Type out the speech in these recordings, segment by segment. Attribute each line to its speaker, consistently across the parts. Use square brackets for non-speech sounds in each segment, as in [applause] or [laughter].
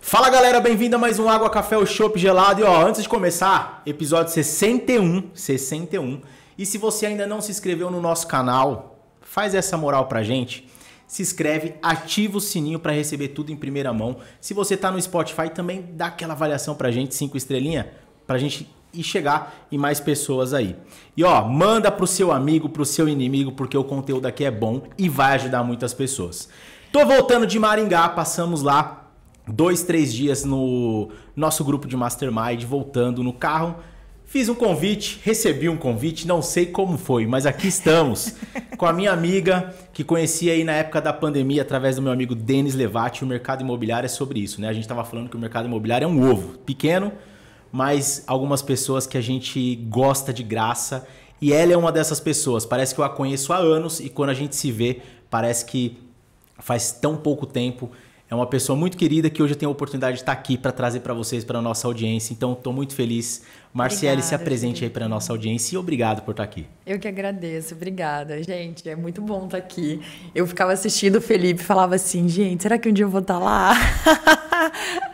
Speaker 1: Fala galera, bem-vindo a mais um Água Café o Chopp Gelado. E ó, antes de começar, episódio 61, 61. E se você ainda não se inscreveu no nosso canal, faz essa moral pra gente. Se inscreve, ativa o sininho para receber tudo em primeira mão. Se você tá no Spotify, também dá aquela avaliação pra gente, cinco estrelinha, pra gente e chegar em mais pessoas aí. E ó, manda pro seu amigo, pro seu inimigo, porque o conteúdo aqui é bom e vai ajudar muitas pessoas. Tô voltando de Maringá, passamos lá dois, três dias no nosso grupo de mastermind, voltando no carro. Fiz um convite, recebi um convite, não sei como foi, mas aqui estamos [laughs] com a minha amiga que conheci aí na época da pandemia através do meu amigo Denis Levati. O mercado imobiliário é sobre isso, né? A gente estava falando que o mercado imobiliário é um ovo pequeno, mas algumas pessoas que a gente gosta de graça. E ela é uma dessas pessoas. Parece que eu a conheço há anos e quando a gente se vê, parece que faz tão pouco tempo. É uma pessoa muito querida que hoje eu tenho a oportunidade de estar aqui para trazer para vocês, para a nossa audiência. Então, estou muito feliz. Marciele, se apresente gente. aí para a nossa audiência e obrigado por estar aqui. Eu
Speaker 2: que agradeço, obrigada, gente. É muito bom estar aqui. Eu ficava assistindo o Felipe falava assim, gente, será que um dia eu vou estar lá? [laughs]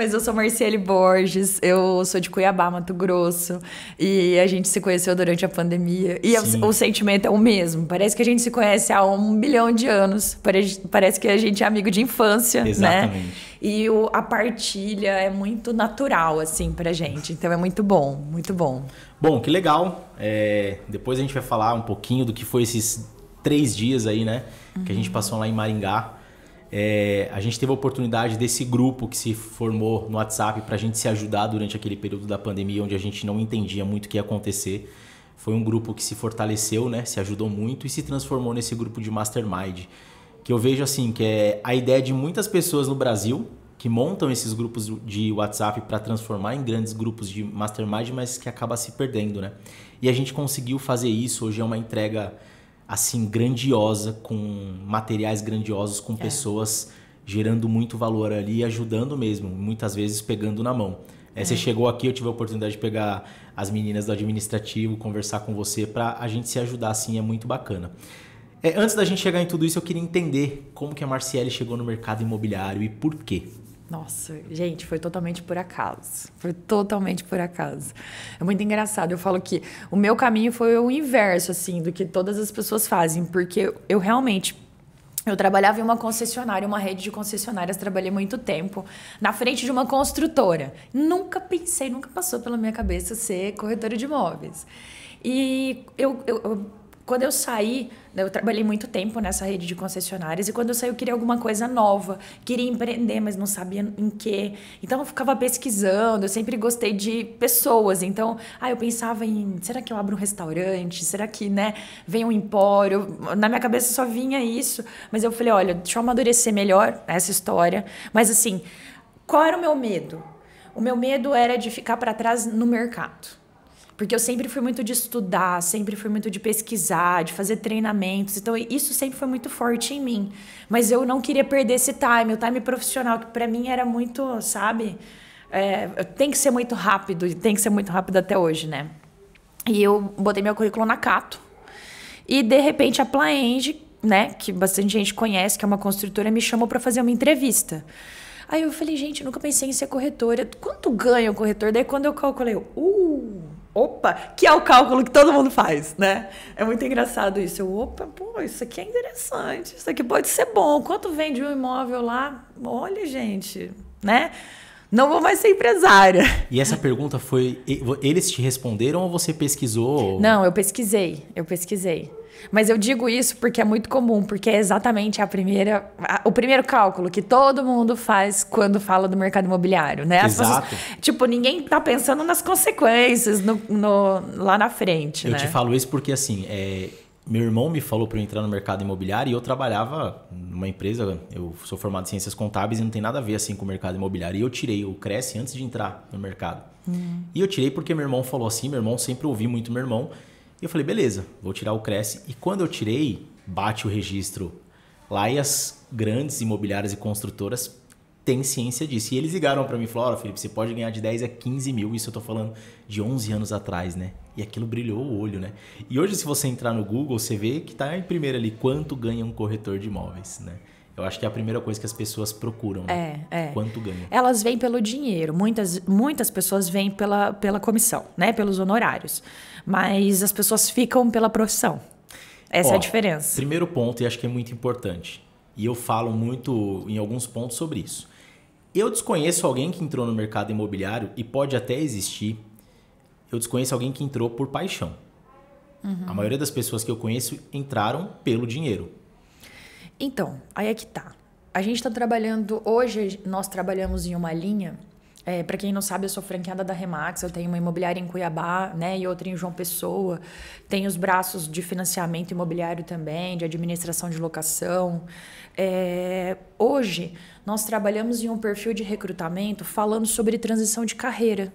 Speaker 2: Mas eu sou Marciele Borges, eu sou de Cuiabá, Mato Grosso, e a gente se conheceu durante a pandemia. E o, o sentimento é o mesmo. Parece que a gente se conhece há um bilhão de anos. Parece, parece que a gente é amigo de infância, né? Exatamente. né? E o, a partilha é muito natural, assim, pra gente. Então é muito bom, muito bom.
Speaker 1: Bom, que legal. É, depois a gente vai falar um pouquinho do que foi esses três dias aí, né? Uhum. Que a gente uhum. passou lá em Maringá. É, a gente teve a oportunidade desse grupo que se formou no WhatsApp para a gente se ajudar durante aquele período da pandemia, onde a gente não entendia muito o que ia acontecer. Foi um grupo que se fortaleceu, né? se ajudou muito e se transformou nesse grupo de mastermind. Que eu vejo assim, que é a ideia de muitas pessoas no Brasil que montam esses grupos de WhatsApp para transformar em grandes grupos de mastermind, mas que acaba se perdendo, né? E a gente conseguiu fazer isso. Hoje é uma entrega assim grandiosa, com materiais grandiosos, com é. pessoas gerando muito valor ali, ajudando mesmo, muitas vezes pegando na mão. É, você é. chegou aqui, eu tive a oportunidade de pegar as meninas do administrativo, conversar com você para a gente se ajudar, assim, é muito bacana. É, antes da gente chegar em tudo isso, eu queria entender como que a Marciele chegou no mercado imobiliário e por quê.
Speaker 2: Nossa, gente, foi totalmente por acaso. Foi totalmente por acaso. É muito engraçado. Eu falo que o meu caminho foi o inverso, assim, do que todas as pessoas fazem, porque eu realmente. Eu trabalhava em uma concessionária, uma rede de concessionárias, trabalhei muito tempo, na frente de uma construtora. Nunca pensei, nunca passou pela minha cabeça ser corretora de imóveis. E eu, eu, eu quando eu saí, né, eu trabalhei muito tempo nessa rede de concessionárias e quando eu saí eu queria alguma coisa nova, queria empreender, mas não sabia em quê. Então eu ficava pesquisando, eu sempre gostei de pessoas. Então, ah, eu pensava em, será que eu abro um restaurante? Será que, né, vem um empório? Na minha cabeça só vinha isso, mas eu falei, olha, deixa eu amadurecer melhor essa história. Mas assim, qual era o meu medo? O meu medo era de ficar para trás no mercado. Porque eu sempre fui muito de estudar, sempre fui muito de pesquisar, de fazer treinamentos. Então, isso sempre foi muito forte em mim. Mas eu não queria perder esse time, o time profissional, que para mim era muito, sabe? É, tem que ser muito rápido, e tem que ser muito rápido até hoje, né? E eu botei meu currículo na Cato. E de repente a Plaenge, né, que bastante gente conhece, que é uma construtora, me chamou para fazer uma entrevista. Aí eu falei, gente, nunca pensei em ser corretora. Quanto ganha o corretor? Daí quando eu calculei, uh, opa, que é o cálculo que todo mundo faz, né? É muito engraçado isso. Eu, opa, pô, isso aqui é interessante, isso aqui pode ser bom. Quanto vende um imóvel lá? Olha, gente, né? Não vou mais ser empresária.
Speaker 1: E essa pergunta foi. Eles te responderam ou você pesquisou?
Speaker 2: Não, eu pesquisei. Eu pesquisei. Mas eu digo isso porque é muito comum, porque é exatamente a primeira, a, o primeiro cálculo que todo mundo faz quando fala do mercado imobiliário, né? Exato. Pessoas, tipo, ninguém tá pensando nas consequências no, no lá na frente. Eu né? te falo
Speaker 1: isso porque assim, é, meu irmão me falou para eu entrar no mercado imobiliário e eu trabalhava numa empresa, eu sou formado em ciências contábeis e não tem nada a ver assim com o mercado imobiliário. E eu tirei o Cresce antes de entrar no mercado. Uhum. E eu tirei porque meu irmão falou assim, meu irmão sempre ouvi muito meu irmão. E eu falei, beleza, vou tirar o Cresce. E quando eu tirei, bate o registro lá e as grandes imobiliárias e construtoras têm ciência disso. E eles ligaram para mim e falaram, oh, Felipe, você pode ganhar de 10 a 15 mil. Isso eu tô falando de 11 anos atrás, né? E aquilo brilhou o olho, né? E hoje, se você entrar no Google, você vê que tá em primeiro ali, quanto ganha um corretor de imóveis, né? Eu acho que é a primeira coisa que as pessoas procuram, né? É, é. Quanto ganha.
Speaker 2: Elas vêm pelo dinheiro. Muitas, muitas pessoas vêm pela, pela comissão, né? Pelos honorários. Mas as pessoas ficam pela profissão. Essa Ó, é a diferença.
Speaker 1: Primeiro ponto, e acho que é muito importante. E eu falo muito em alguns pontos sobre isso. Eu desconheço alguém que entrou no mercado imobiliário e pode até existir. Eu desconheço alguém que entrou por paixão. Uhum. A maioria das pessoas que eu conheço entraram pelo dinheiro.
Speaker 2: Então, aí é que tá. A gente está trabalhando hoje, nós trabalhamos em uma linha é, para quem não sabe, eu sou franqueada da Remax, eu tenho uma imobiliária em Cuiabá, né, e outra em João Pessoa. Tenho os braços de financiamento imobiliário também, de administração de locação. É, hoje, nós trabalhamos em um perfil de recrutamento falando sobre transição de carreira.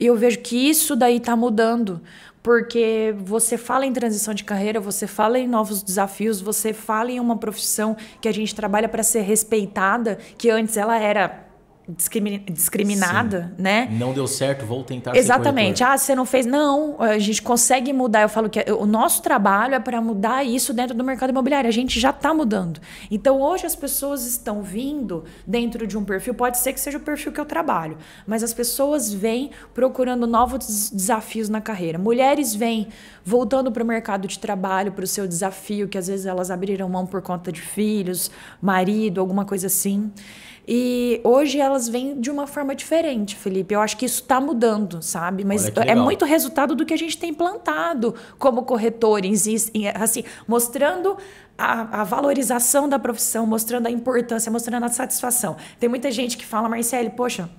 Speaker 2: E eu vejo que isso daí está mudando, porque você fala em transição de carreira, você fala em novos desafios, você fala em uma profissão que a gente trabalha para ser respeitada, que antes ela era discrimi discriminada, Sim. né?
Speaker 1: Não deu certo, vou tentar Exatamente. Ser ah,
Speaker 2: você não fez. Não, a gente consegue mudar. Eu falo que o nosso trabalho é para mudar isso dentro do mercado imobiliário. A gente já está mudando. Então, hoje as pessoas estão vindo dentro de um perfil, pode ser que seja o perfil que eu trabalho, mas as pessoas vêm procurando novos desafios na carreira. Mulheres vêm voltando para o mercado de trabalho, para o seu desafio, que às vezes elas abriram mão por conta de filhos, marido, alguma coisa assim. E hoje elas vêm de uma forma diferente, Felipe. Eu acho que isso está mudando, sabe? Mas é muito resultado do que a gente tem plantado como corretores, assim, mostrando a, a, valorização da profissão, mostrando a importância, mostrando a satisfação. Tem muita gente que fala, Marcele, poxa,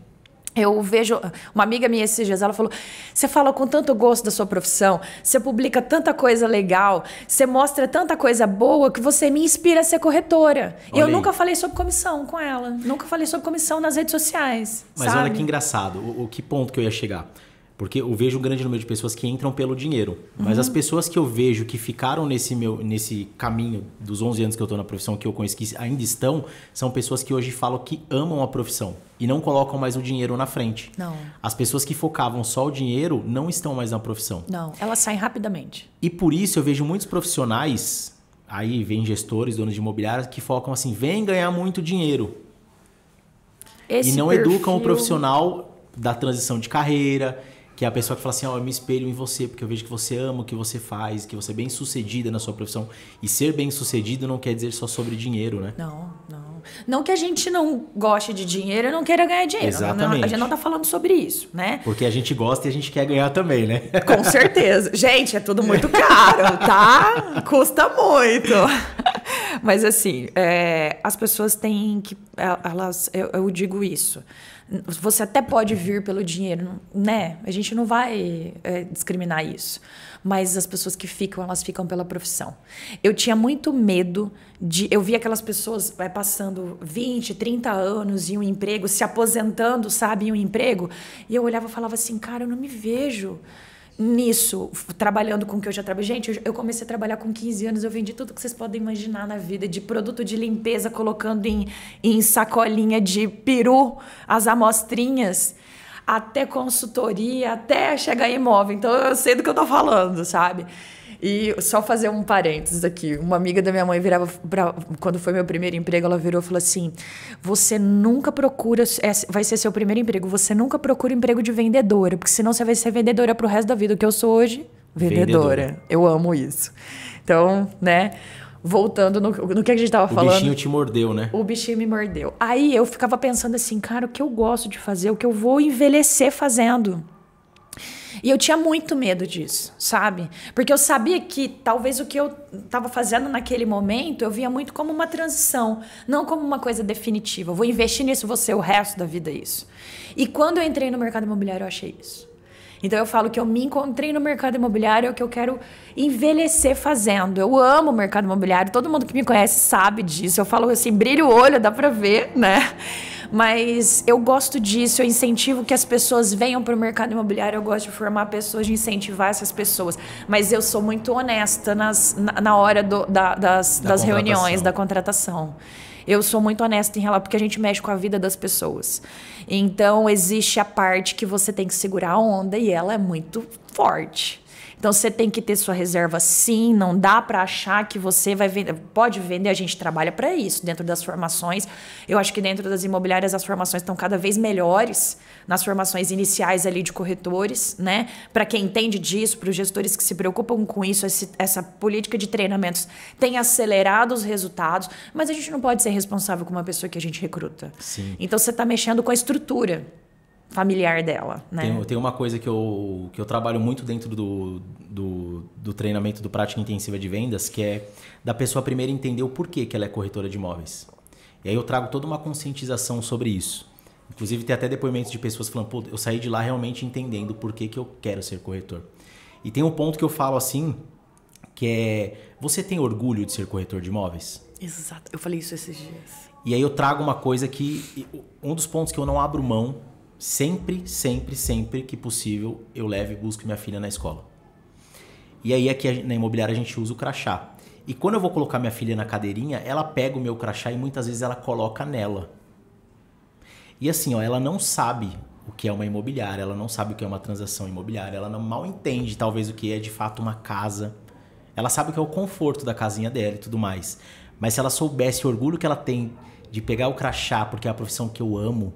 Speaker 2: eu vejo uma amiga minha esses dias, ela falou: "Você fala com tanto gosto da sua profissão, você publica tanta coisa legal, você mostra tanta coisa boa que você me inspira a ser corretora". eu nunca falei sobre comissão com ela, nunca falei sobre comissão nas redes sociais. Mas sabe? olha que
Speaker 1: engraçado, o, o que ponto que eu ia chegar? Porque eu vejo um grande número de pessoas que entram pelo dinheiro. Mas uhum. as pessoas que eu vejo que ficaram nesse meu nesse caminho dos 11 anos que eu estou na profissão, que eu conheci ainda estão, são pessoas que hoje falam que amam a profissão e não colocam mais o dinheiro na frente. Não. As pessoas que focavam só o dinheiro não estão mais na profissão.
Speaker 2: Não, elas saem rapidamente.
Speaker 1: E por isso eu vejo muitos profissionais, aí vem gestores, donos de imobiliárias, que focam assim, vem ganhar muito dinheiro.
Speaker 2: Esse e não perfil... educam o profissional
Speaker 1: da transição de carreira que é a pessoa que fala assim, ó, oh, eu me espelho em você, porque eu vejo que você ama o que você faz, que você é bem sucedida na sua profissão. E ser bem sucedido não quer dizer só sobre dinheiro, né? Não, não.
Speaker 2: Não que a gente não goste de dinheiro e não queira ganhar dinheiro. Exatamente. Não, a gente não tá falando sobre isso, né?
Speaker 1: Porque a gente gosta e a gente quer ganhar também, né? [laughs] Com
Speaker 2: certeza. gente, é tudo muito caro, tá? Custa muito. [laughs] Mas assim, é, as pessoas têm que. É, elas, eu, eu digo isso. Você até pode vir pelo dinheiro, né? A gente não vai é, discriminar isso. Mas as pessoas que ficam, elas ficam pela profissão. Eu tinha muito medo de. Eu via aquelas pessoas é, passando 20, 30 anos em um emprego, se aposentando, sabe, em um emprego. E eu olhava e falava assim, cara, eu não me vejo nisso, trabalhando com o que eu já trabalho Gente, eu comecei a trabalhar com 15 anos, eu vendi tudo que vocês podem imaginar na vida, de produto de limpeza, colocando em, em sacolinha de peru as amostrinhas, até consultoria, até chegar em imóvel. Então eu sei do que eu tô falando, sabe? E só fazer um parênteses aqui. Uma amiga da minha mãe virava pra, quando foi meu primeiro emprego, ela virou e falou assim: "Você nunca procura, é, vai ser seu primeiro emprego, você nunca procura emprego de vendedora, porque senão você vai ser vendedora pro resto da vida, o que eu sou hoje, vendedora. vendedora. Eu amo isso. Então, né, voltando no, no, que a gente tava o falando. O bichinho te
Speaker 1: mordeu, né?
Speaker 2: O bichinho me mordeu. Aí eu ficava pensando assim, cara, o que eu gosto de fazer, o que eu vou envelhecer fazendo. E eu tinha muito medo disso, sabe? Porque eu sabia que talvez o que eu estava fazendo naquele momento eu via muito como uma transição, não como uma coisa definitiva. Eu vou investir nisso, vou ser o resto da vida isso. E quando eu entrei no mercado imobiliário, eu achei isso. Então eu falo que eu me encontrei no mercado imobiliário, é o que eu quero envelhecer fazendo. Eu amo o mercado imobiliário, todo mundo que me conhece sabe disso. Eu falo assim, brilho o olho, dá pra ver, né? Mas eu gosto disso, eu incentivo que as pessoas venham para o mercado imobiliário, eu gosto de formar pessoas, de incentivar essas pessoas. Mas eu sou muito honesta nas, na, na hora do, da, das, da das reuniões, da contratação. Eu sou muito honesta em relação, porque a gente mexe com a vida das pessoas. Então, existe a parte que você tem que segurar a onda e ela é muito forte. Então você tem que ter sua reserva sim, não dá para achar que você vai vender, pode vender, a gente trabalha para isso dentro das formações. Eu acho que dentro das imobiliárias as formações estão cada vez melhores nas formações iniciais ali de corretores, né? Para quem entende disso, para os gestores que se preocupam com isso, esse, essa política de treinamentos tem acelerado os resultados, mas a gente não pode ser responsável com uma pessoa que a gente recruta. Sim. Então você está mexendo com a estrutura familiar dela. Né? Tem, tem,
Speaker 1: uma coisa que eu, que eu trabalho muito dentro do, do, do, treinamento do Prática Intensiva de Vendas, que é da pessoa primeiro entender o porquê que ela é corretora de imóveis. E aí eu trago toda uma conscientização sobre isso. Inclusive, tem até depoimentos de pessoas falando, pô, eu saí de lá realmente entendendo o porquê que eu quero ser corretor. E tem um ponto que eu falo assim, que é, você tem orgulho de ser corretor de imóveis?
Speaker 2: Exato, eu falei isso esses dias.
Speaker 1: E aí eu trago uma coisa que, um dos pontos que eu não abro mão sempre, sempre, sempre que possível eu levo e busco minha filha na escola. E aí aqui é na imobiliária a gente usa o crachá. E quando eu vou colocar minha filha na cadeirinha, ela pega o meu crachá e muitas vezes ela coloca nela. E assim, ó, ela não sabe o que é uma imobiliária, ela não sabe o que é uma transação imobiliária, ela não mal entende talvez o que é de fato uma casa. Ela sabe o que é o conforto da casinha dela e tudo mais. Mas se ela soubesse o orgulho que ela tem de pegar o crachá porque é a profissão que eu amo,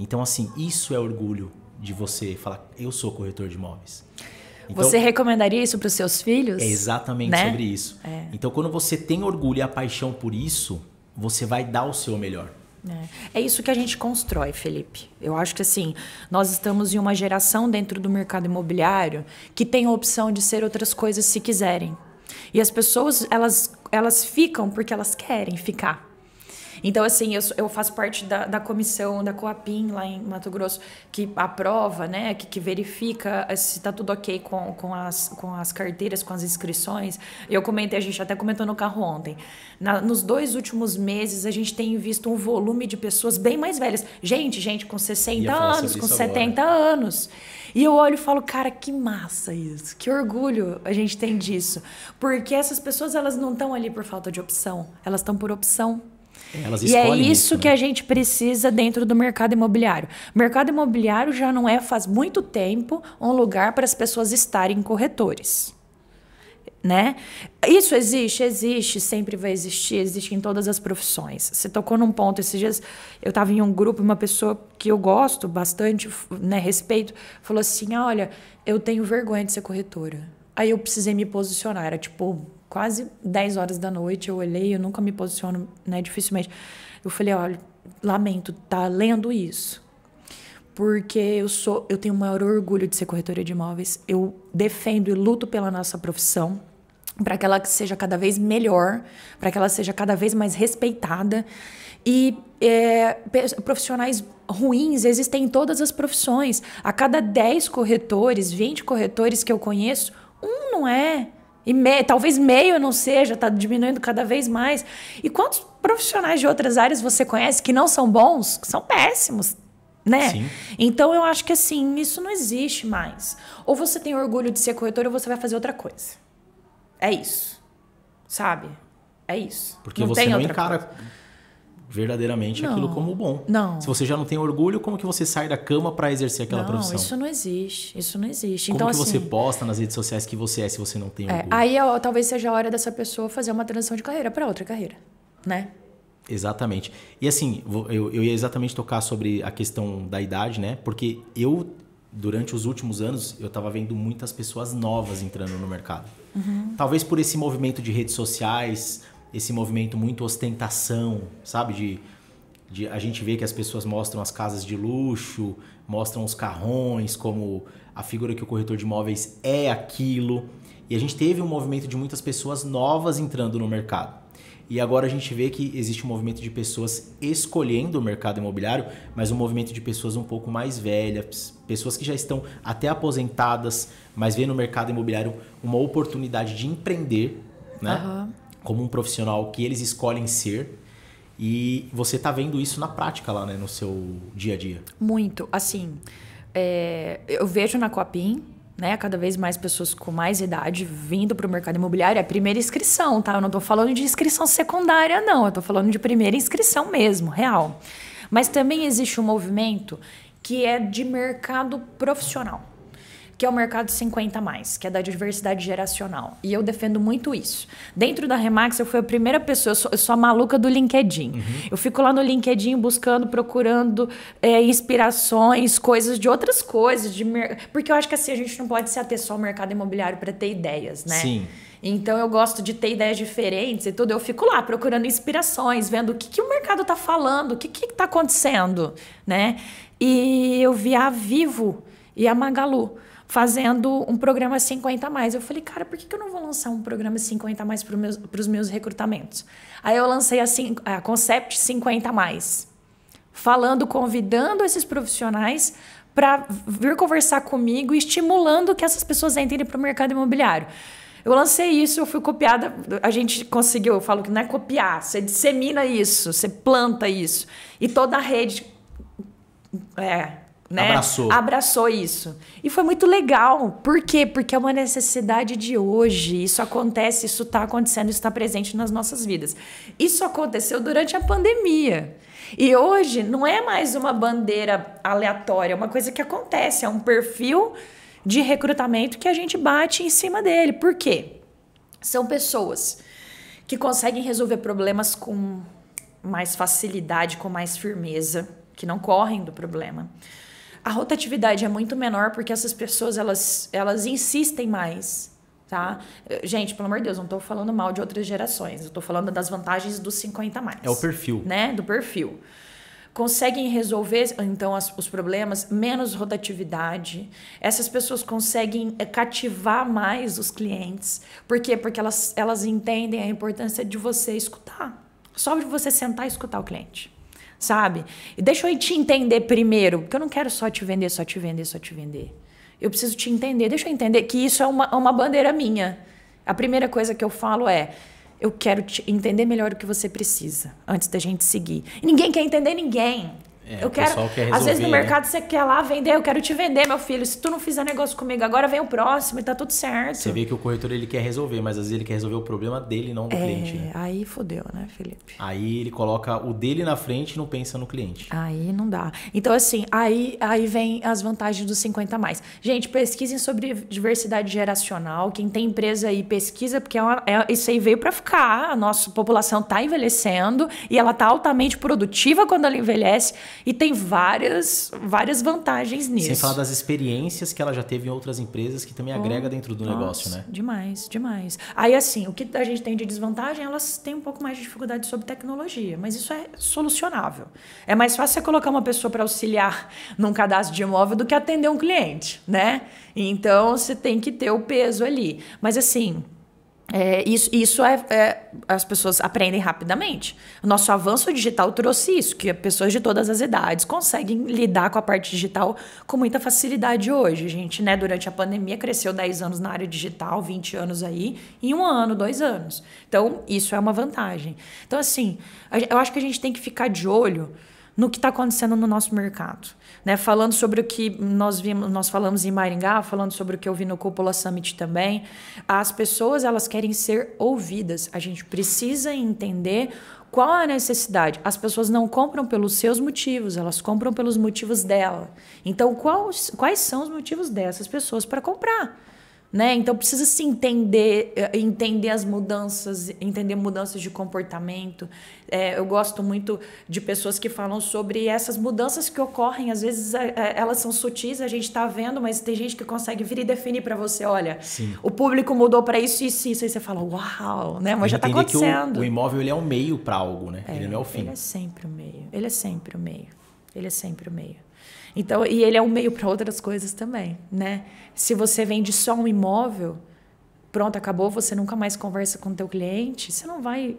Speaker 1: então, assim, isso é orgulho de você falar, eu sou corretor de imóveis. Então, você
Speaker 2: recomendaria isso para os seus filhos? É
Speaker 1: exatamente né? sobre isso. É. Então, quando você tem orgulho e a paixão por isso, você vai dar o seu melhor.
Speaker 2: É. é. isso que a gente constrói, Felipe. Eu acho que assim, nós estamos em uma geração dentro do mercado imobiliário que tem a opção de ser outras coisas se quiserem. E as pessoas, elas, elas ficam porque elas querem ficar. Então, assim, eu, eu faço parte da, da comissão da Coapim lá em Mato Grosso, que aprova, né, que, que verifica eh, se está tudo ok com, com, as, com as carteiras, com as inscrições. Eu comentei, a gente até comentou no carro ontem. Na, nos dois últimos meses, a gente tem visto um volume de pessoas bem mais velhas. Gente, gente com 60 anos, com 70 agora. anos. E eu olho e falo, cara, que massa isso, que orgulho a gente tem disso. Porque essas pessoas, elas não estão ali por falta de opção, elas estão por opção. Elas e é isso né? que a gente precisa dentro do mercado imobiliário. O mercado imobiliário já não é faz muito tempo um lugar para as pessoas estarem corretores. Né? Isso existe, existe, sempre vai existir, existe em todas as profissões. Você tocou num ponto esses dias, eu estava em um grupo, uma pessoa que eu gosto bastante, né, respeito, falou assim: ah, "Olha, eu tenho vergonha de ser corretora". Aí eu precisei me posicionar, era tipo quase 10 horas da noite, eu olhei, eu nunca me posiciono, né, dificilmente. Eu falei, olha, lamento, tá lendo isso. Porque eu sou, eu tenho o maior orgulho de ser corretora de imóveis. Eu defendo e luto pela nossa profissão para que ela seja cada vez melhor, para que ela seja cada vez mais respeitada. E é, profissionais ruins existem em todas as profissões. A cada 10 corretores, 20 corretores que eu conheço, um não é. E me, talvez meio não seja, está diminuindo cada vez mais. E quantos profissionais de outras áreas você conhece que não são bons, que são péssimos? Né? Sim. Então eu acho que assim, isso não existe mais. Ou você tem orgulho de ser corretor ou você vai fazer outra coisa. É isso. Sabe? É isso. Porque não você não encara
Speaker 1: coisa verdadeiramente não, aquilo como bom. Não. Se você já não tem orgulho, como que você sai da cama para exercer aquela não, profissão? Não, isso
Speaker 2: não existe. Isso não existe. Como então, que assim, você
Speaker 1: posta nas redes sociais que você é se você não tem é, orgulho? É,
Speaker 2: aí talvez seja a hora dessa pessoa fazer uma transição de carreira para outra carreira, né?
Speaker 1: Exatamente. E assim, eu, eu ia exatamente tocar sobre a questão da idade, né? Porque eu, durante os últimos anos, eu estava vendo muitas pessoas novas entrando no mercado. Uhum. Talvez por esse movimento de redes sociais, esse movimento muito ostentação, sabe? De, de, a gente vê que as pessoas mostram as casas de luxo, mostram os carrões, como a figura que o corretor de imóveis é aquilo. E a gente teve um movimento de muitas pessoas novas entrando no mercado. E agora a gente vê que existe um movimento de pessoas escolhendo o mercado imobiliário, mas um movimento de pessoas um pouco mais velhas, pessoas que já estão até aposentadas, mas vê no mercado imobiliário uma oportunidade de empreender, né? Uhum como um profissional que eles escolhem ser. E você está vendo isso na prática lá, né, no seu dia a dia?
Speaker 2: Muito. Assim, é, eu vejo na Copim, né, cada vez mais pessoas com mais idade vindo para o mercado imobiliário, é a primeira inscrição, tá? Eu não estou falando de inscrição secundária, não. Eu estou falando de primeira inscrição mesmo, real. Mas também existe um movimento que é de mercado profissional que é o mercado 50 mais, que é da diversidade geracional. E eu defendo muito isso. Dentro da Remax, eu fui a primeira pessoa, eu sou, eu sou a maluca do LinkedIn. Uhum. Eu fico lá no LinkedIn buscando, procurando é, inspirações, coisas de outras coisas, de mer... porque eu acho que assim a gente não pode se ater só ao mercado imobiliário para ter ideias, né? Sim. Então eu gosto de ter ideias diferentes e tudo. Eu fico lá procurando inspirações, vendo o que, que o mercado está falando, o que está acontecendo, né? E eu vi a Vivo e a Magalu fazendo um programa 50 a mais. Eu falei, cara, por que, que eu não vou lançar um programa 50 a mais para meus, os meus recrutamentos? Aí eu lancei a, a Concept 50 a mais, falando, convidando esses profissionais para vir conversar comigo, estimulando que essas pessoas entrem para o mercado imobiliário. Eu lancei isso, eu fui copiada. A gente conseguiu, eu falo que não é copiar, você dissemina isso, você planta isso. E toda a rede é, né? Abraçou. Abraçou isso. E foi muito legal. Por quê? Porque é uma necessidade de hoje. Isso acontece, isso está acontecendo, isso está presente nas nossas vidas. Isso aconteceu durante a pandemia. E hoje não é mais uma bandeira aleatória, é uma coisa que acontece, é um perfil de recrutamento que a gente bate em cima dele. Por quê? São pessoas que conseguem resolver problemas com mais facilidade, com mais firmeza, que não correm do problema a rotatividade é muito menor porque essas pessoas elas, elas insistem mais. Tá? Gente, pelo amor de Deus, não estou falando mal de outras gerações. estou falando das vantagens dos 50 mais. É o perfil. Né? Do perfil conseguem resolver então as, os problemas, menos rotatividade. Essas pessoas conseguem eh, cativar mais os clientes. Por quê? Porque elas, elas entendem a importância de você escutar. Só de você sentar e escutar o cliente sabe? E deixa eu te entender primeiro, porque eu não quero só te vender, só te vender, só te vender. Eu preciso te entender, deixa eu entender que isso é uma, é uma bandeira minha. A primeira coisa que eu falo é: eu quero te entender melhor o que você precisa antes da gente seguir. E ninguém quer entender ninguém. É, eu quero. Resolver, às vezes no né? mercado né? você quer lá vender, eu quero te vender, meu filho. Se tu não fizer negócio comigo agora, vem o próximo e tá tudo certo. Você
Speaker 1: vê que o corretor ele quer resolver, mas às vezes ele quer resolver o problema dele, não do é, cliente. Né?
Speaker 2: Aí fodeu, né, Felipe?
Speaker 1: Aí ele coloca o dele na frente e não pensa no cliente.
Speaker 2: Aí não dá. Então, assim, aí, aí vem as vantagens dos 50 mais. Gente, pesquisem sobre diversidade geracional. Quem tem empresa aí, pesquisa, porque é uma, é, isso aí veio para ficar. A nossa população tá envelhecendo e ela tá altamente produtiva quando ela envelhece. E tem várias, várias vantagens nisso. Sem falar das
Speaker 1: experiências que ela já teve em outras empresas que também oh, agrega dentro do nossa, negócio, né?
Speaker 2: Demais, demais. Aí, assim, o que a gente tem de desvantagem, elas têm um pouco mais de dificuldade sobre tecnologia, mas isso é solucionável. É mais fácil você colocar uma pessoa para auxiliar [laughs] num cadastro de imóvel do que atender um cliente, né? Então, você tem que ter o peso ali. Mas, assim, é, isso isso é, é, as pessoas aprendem rapidamente. O nosso avanço digital trouxe isso, que pessoas de todas as idades conseguem lidar com a parte digital com muita facilidade hoje. A gente, né, durante a pandemia, cresceu 10 anos na área digital, 20 anos aí, em um ano, dois anos. Então, isso é uma vantagem. Então, assim, eu acho que a gente tem que ficar de olho no que está acontecendo no nosso mercado. Né? Falando sobre o que nós vimos, nós falamos em Maringá, falando sobre o que eu vi no Cúpula Summit também. As pessoas elas querem ser ouvidas. A gente precisa entender qual é a necessidade? As pessoas não compram pelos seus motivos, elas compram pelos motivos dela. Então, quais, quais são os motivos dessas pessoas para comprar? né? Então precisa se entender, eh, entender as mudanças, entender mudanças de comportamento. É, eu gosto muito de pessoas que falam sobre essas mudanças que ocorrem. Às vezes é, é, elas são sutis, a gente está vendo, mas tem gente que consegue vir e definir para você. Olha, Sim. o público mudou para isso e isso, isso. Aí você fala, uau, né?
Speaker 1: Mas já está acontecendo. Que o, o imóvel ele é um meio para algo, né? É, ele não é o fim. Ele é sempre o
Speaker 2: meio. Ele é sempre o meio. Ele é sempre o meio. Então, e ele é um meio para outras coisas também, né? Se você vende só um imóvel, pronto, acabou, você nunca mais conversa com o teu cliente, você não vai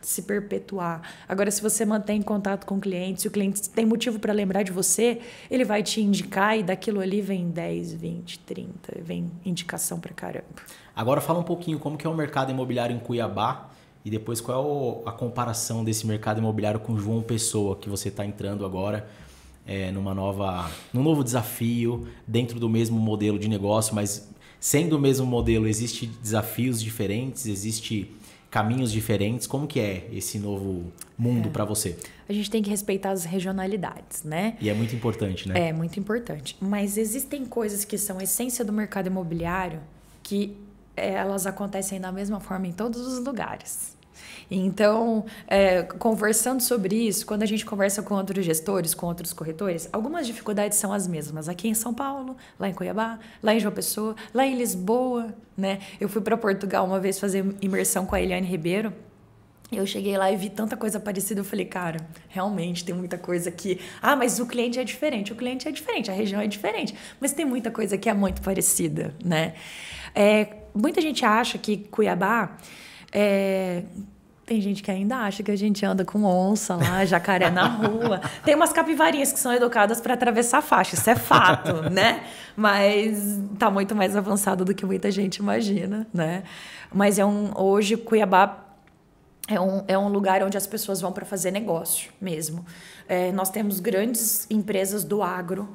Speaker 2: se perpetuar. Agora, se você mantém contato com o cliente, se o cliente tem motivo para lembrar de você, ele vai te indicar e daquilo ali vem 10,
Speaker 1: 20, 30, vem
Speaker 2: indicação para caramba.
Speaker 1: Agora fala um pouquinho como que é o mercado imobiliário em Cuiabá e depois qual é a comparação desse mercado imobiliário com João Pessoa que você está entrando agora é, numa nova, num novo desafio dentro do mesmo modelo de negócio, mas sendo o mesmo modelo existe desafios diferentes, existe caminhos diferentes. Como que é esse novo mundo é. para você?
Speaker 2: A gente tem que respeitar as regionalidades, né?
Speaker 1: E é muito importante, né? É
Speaker 2: muito importante. Mas existem coisas que são essência do mercado imobiliário que eh, elas acontecem da mesma forma em todos os lugares. Então, é, conversando sobre isso, quando a gente conversa com outros gestores, com outros corretores, algumas dificuldades são as mesmas aqui em São Paulo, lá em Cuiabá, lá em João Pessoa, lá em Lisboa, né? Eu fui para Portugal uma vez fazer imersão com a Eliane Ribeiro. Eu cheguei lá e vi tanta coisa parecida. Eu falei, cara, realmente tem muita coisa que. Ah, mas o cliente é diferente. O cliente é diferente, a região é diferente. Mas tem muita coisa que é muito parecida, né? É, muita gente acha que Cuiabá é, tem gente que ainda acha que a gente anda com onça lá, jacaré na rua. [laughs] Tem umas capivarinhas que são educadas para atravessar a faixa, isso é fato, [laughs] né? Mas tá muito mais avançado do que muita gente imagina, né? Mas é um hoje Cuiabá é um, é um lugar onde as pessoas vão para fazer negócio mesmo. É, nós temos grandes empresas do agro,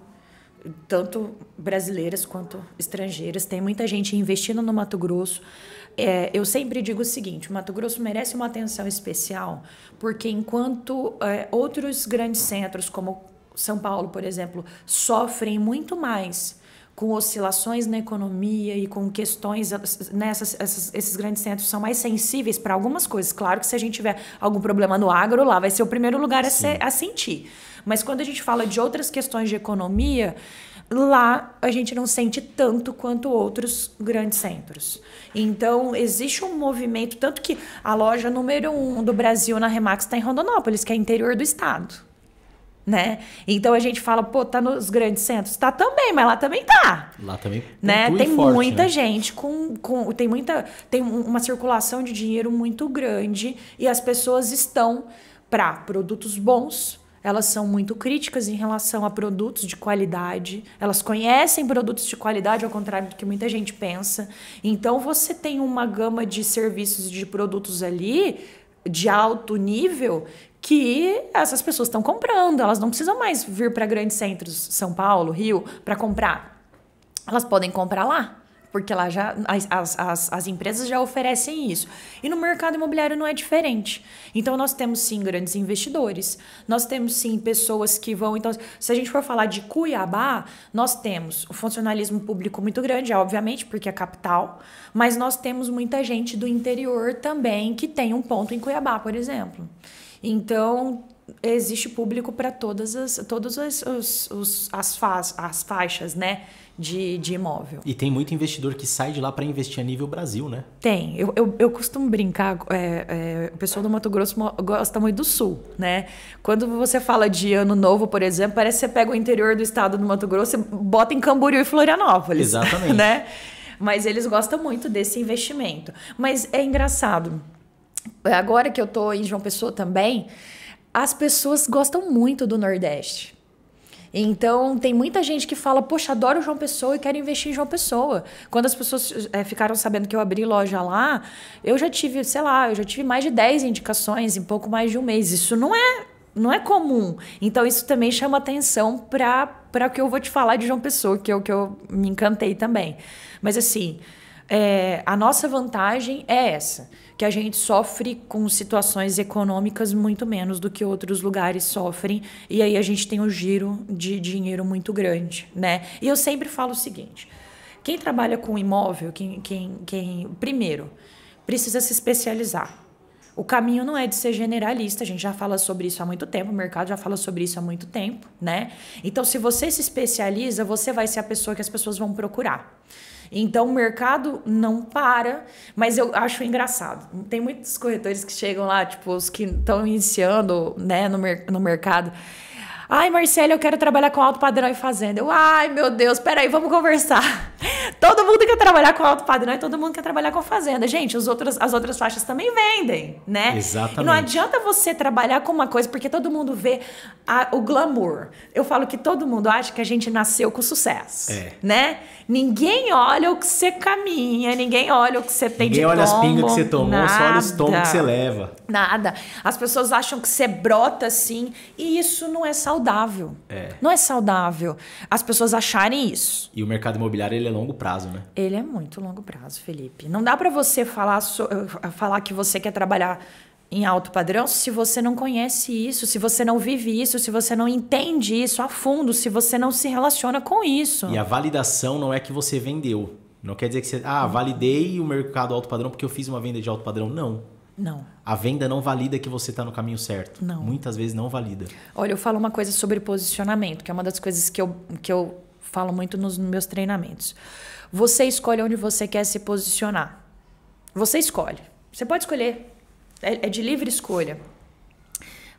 Speaker 2: tanto brasileiras quanto estrangeiras. Tem muita gente investindo no Mato Grosso é, eu sempre digo o seguinte: o Mato Grosso merece uma atenção especial, porque enquanto é, outros grandes centros, como São Paulo, por exemplo, sofrem muito mais com oscilações na economia e com questões, nessas né, essas, esses grandes centros são mais sensíveis para algumas coisas. Claro que se a gente tiver algum problema no agro, lá vai ser o primeiro lugar a, ser, a sentir. Mas quando a gente fala de outras questões de economia, lá a gente não sente tanto quanto outros grandes centros. Então, existe um movimento, tanto que a loja número um do Brasil na Remax está em Rondonópolis, que é interior do estado. Né? Então a gente fala, pô, tá nos grandes centros, tá também, mas lá também tá.
Speaker 1: Lá também. Né? Tem forte, muita né?
Speaker 2: gente com, com tem muita tem uma circulação de dinheiro muito grande e as pessoas estão para produtos bons, elas são muito críticas em relação a produtos de qualidade, elas conhecem produtos de qualidade, ao contrário do que muita gente pensa. Então você tem uma gama de serviços e de produtos ali de alto nível que essas pessoas estão comprando, elas não precisam mais vir para grandes centros, São Paulo, Rio, para comprar. Elas podem comprar lá porque lá já as, as, as, empresas já oferecem isso. E no mercado imobiliário não é diferente. Então nós temos sim grandes investidores, nós temos sim pessoas que vão. Então, se a gente for falar de Cuiabá, nós temos o funcionalismo público muito grande, obviamente, porque é capital, mas nós temos muita gente do interior também que tem um ponto em Cuiabá, por exemplo. Então, existe público para todas as todas as, as as, as faixas, né? de, de imóvel.
Speaker 1: E tem muito investidor que sai de lá para investir a nível Brasil, né?
Speaker 2: Tem. Eu, eu, eu costumo brincar, é, é, o pessoal do Mato Grosso gosta muito do Sul, né? Quando você fala de Ano Novo, por exemplo, parece que você pega o interior do estado do Mato Grosso e bota em Camboriú e Florianópolis. Exatamente. Né? Mas eles gostam muito desse investimento. Mas é engraçado. Agora que eu tô em João Pessoa também, as pessoas gostam muito do Nordeste. Então, tem muita gente que fala, poxa, adoro João Pessoa e quero investir em João Pessoa. Quando as pessoas é, ficaram sabendo que eu abri loja lá, eu já tive, sei lá, eu já tive mais de 10 indicações em pouco mais de um mês. Isso não é não é comum. Então, isso também chama atenção para o que eu vou te falar de João Pessoa, que é o que eu me encantei também. Mas, assim, é, a nossa vantagem é essa que a gente sofre com situações econômicas muito menos do que outros lugares sofrem, e aí a gente tem um giro de dinheiro muito grande, né? E eu sempre falo o seguinte: quem trabalha com imóvel, quem, quem, quem primeiro precisa se especializar. O caminho não é de ser generalista, a gente já fala sobre isso há muito tempo, o mercado já fala sobre isso há muito tempo, né? Então, se você se especializa, você vai ser a pessoa que as pessoas vão procurar. Então o mercado não para, mas eu acho engraçado. Tem muitos corretores que chegam lá, tipo, os que estão iniciando né, no, mer no mercado. Ai, Marcelo, eu quero trabalhar com alto padrão e fazenda. Eu, ai, meu Deus, peraí, vamos conversar. [laughs] Todo mundo quer trabalhar com alto padrão e todo mundo quer trabalhar com fazenda. Gente, os outros, as outras faixas também vendem, né?
Speaker 1: Exatamente. E não adianta
Speaker 2: você trabalhar com uma coisa, porque todo mundo vê a, o glamour. Eu falo que todo mundo acha que a gente nasceu com sucesso, é. né? Ninguém olha o que você caminha, ninguém olha o que você tem ninguém de tombo. Ninguém olha as pingas que você tomou, nada, só olha os tombos que você leva. Nada. As pessoas acham que você brota assim, e isso não é saudável saudável. É. Não é saudável as pessoas acharem isso.
Speaker 1: E o mercado imobiliário ele é longo prazo, né?
Speaker 2: Ele é muito longo prazo, Felipe. Não dá para você falar, so... Eh, falar que você quer trabalhar em alto padrão se você não conhece isso, se você não vive isso, se você não entende isso a fundo, se você não se relaciona com isso.
Speaker 1: E a validação não é que você vendeu. Não quer dizer que você, ah, validei o mercado alto padrão porque eu fiz uma venda de alto padrão. Não. Não. A venda não valida que você está no caminho certo. Não. Muitas vezes não valida. Olha,
Speaker 2: eu falo uma coisa sobre posicionamento, que é uma das coisas que eu, que eu falo muito nos meus treinamentos. Você escolhe onde você quer se posicionar. Você escolhe. Você pode escolher. É, é de livre escolha.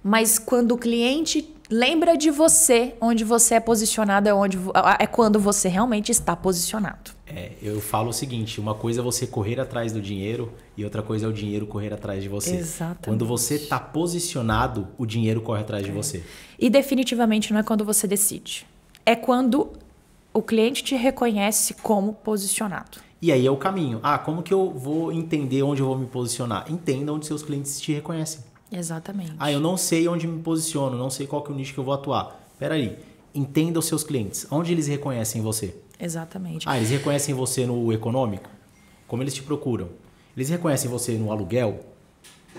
Speaker 2: Mas quando o cliente Lembra de você, onde você é posicionado é, onde, é quando você realmente está posicionado.
Speaker 1: É, eu falo o seguinte: uma coisa é você correr atrás do dinheiro e outra coisa é o dinheiro correr atrás de você. Exatamente. Quando você está posicionado, o dinheiro corre atrás é. de você. E
Speaker 2: definitivamente não é quando você decide. É
Speaker 1: quando o cliente te reconhece como posicionado. E aí é o caminho. Ah, como que eu vou entender onde eu vou me posicionar? Entenda onde seus clientes te reconhecem.
Speaker 2: Exatamente. Ah,
Speaker 1: eu não sei onde me posiciono, não sei qual que é o nicho que eu vou atuar. Peraí, entenda os seus clientes. Onde eles reconhecem você?
Speaker 2: Exatamente.
Speaker 1: Ah, eles reconhecem você no econômico? Como eles te procuram? Eles reconhecem você no aluguel?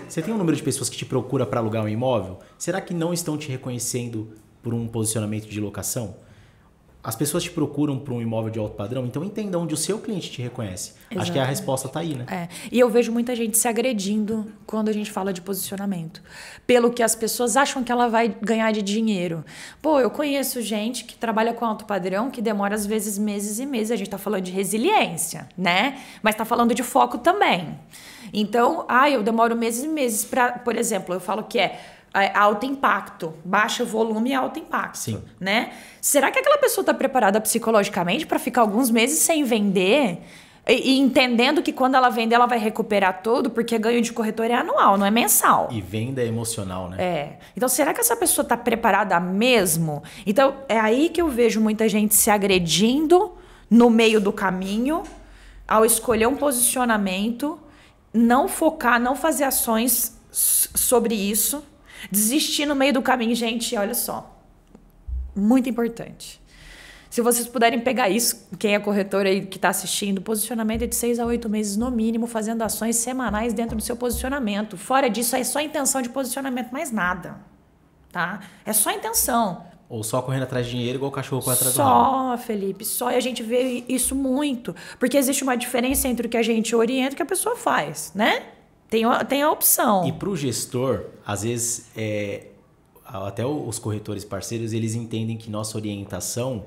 Speaker 1: Você tem um número de pessoas que te procura para alugar um imóvel? Será que não estão te reconhecendo por um posicionamento de locação? as pessoas te procuram para um imóvel de alto padrão, então entenda onde o seu cliente te reconhece. Exatamente. Acho que a resposta está aí, né?
Speaker 2: É. E eu vejo muita gente se agredindo quando a gente fala de posicionamento, pelo que as pessoas acham que ela vai ganhar de dinheiro. Pô, eu conheço gente que trabalha com alto padrão que demora às vezes meses e meses. A gente está falando de resiliência, né? Mas está falando de foco também. Então, ah, eu demoro meses e meses para, por exemplo, eu falo que é é, alto impacto, baixo volume e alto impacto, Sim. né? Será que aquela pessoa está preparada psicologicamente para ficar alguns meses sem vender? E, e, entendendo que quando ela vender ela vai recuperar tudo, porque ganho de corretora é anual, não é mensal.
Speaker 1: E venda é emocional, né?
Speaker 2: É. Então, será que essa pessoa está preparada mesmo? Então, é aí que eu vejo muita gente se agredindo no meio do caminho, ao escolher um posicionamento, não focar, não fazer ações sobre isso Desistir no meio do caminho, gente, olha só. Muito importante. Se vocês puderem pegar isso, quem é corretor aí que está assistindo, posicionamento é de seis a oito meses no mínimo, fazendo ações semanais dentro do seu posicionamento. Fora disso, é só intenção de posicionamento, mais nada. Tá? É só intenção.
Speaker 1: Ou só correndo atrás de dinheiro, igual o cachorro correndo atrás só, do rabo.
Speaker 2: Só, Felipe, só. E a gente vê isso muito. Porque existe uma diferença entre o que a gente orienta e o que a pessoa faz, né? Tem, tem a opção. E para
Speaker 1: o gestor, às vezes, é, até os corretores parceiros, eles entendem que nossa orientação,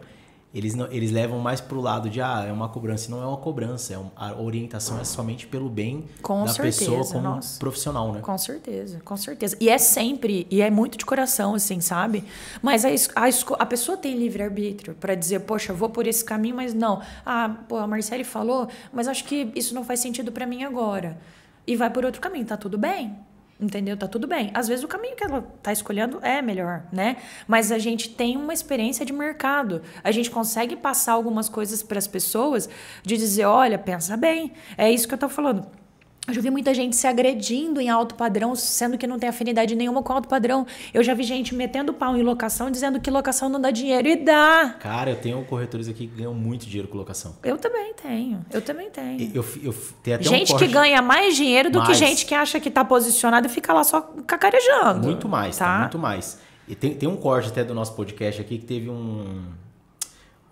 Speaker 1: eles, não, eles levam mais para o lado de, ah, é uma cobrança. Não é uma cobrança, é uma, a orientação é somente pelo bem com da certeza, pessoa como nossa. profissional, né? Com certeza,
Speaker 2: com certeza. E é sempre, e é muito de coração, assim, sabe? Mas a, a, a pessoa tem livre-arbítrio para dizer, poxa, vou por esse caminho, mas não. Ah, pô, a Marcele falou, mas acho que isso não faz sentido para mim agora e vai por outro caminho, tá tudo bem. Entendeu? Tá tudo bem. Às vezes o caminho que ela tá escolhendo é melhor, né? Mas a gente tem uma experiência de mercado. A gente consegue passar algumas coisas para as pessoas de dizer, olha, pensa bem. É isso que eu tô falando eu já vi muita gente se agredindo em alto padrão, sendo que não tem afinidade nenhuma com alto padrão. Eu já vi gente metendo pau em locação, dizendo que locação não dá dinheiro. E dá!
Speaker 1: Cara, eu tenho corretores aqui que ganham muito dinheiro com locação. Eu também
Speaker 2: tenho. Eu também tenho.
Speaker 1: Eu, eu, eu, tem gente um que ganha
Speaker 2: mais dinheiro do mais. que gente que acha que está posicionado e fica lá só cacarejando. Muito
Speaker 1: mais, tá? tá? Muito mais. E tem, tem um corte até do nosso podcast aqui que teve um,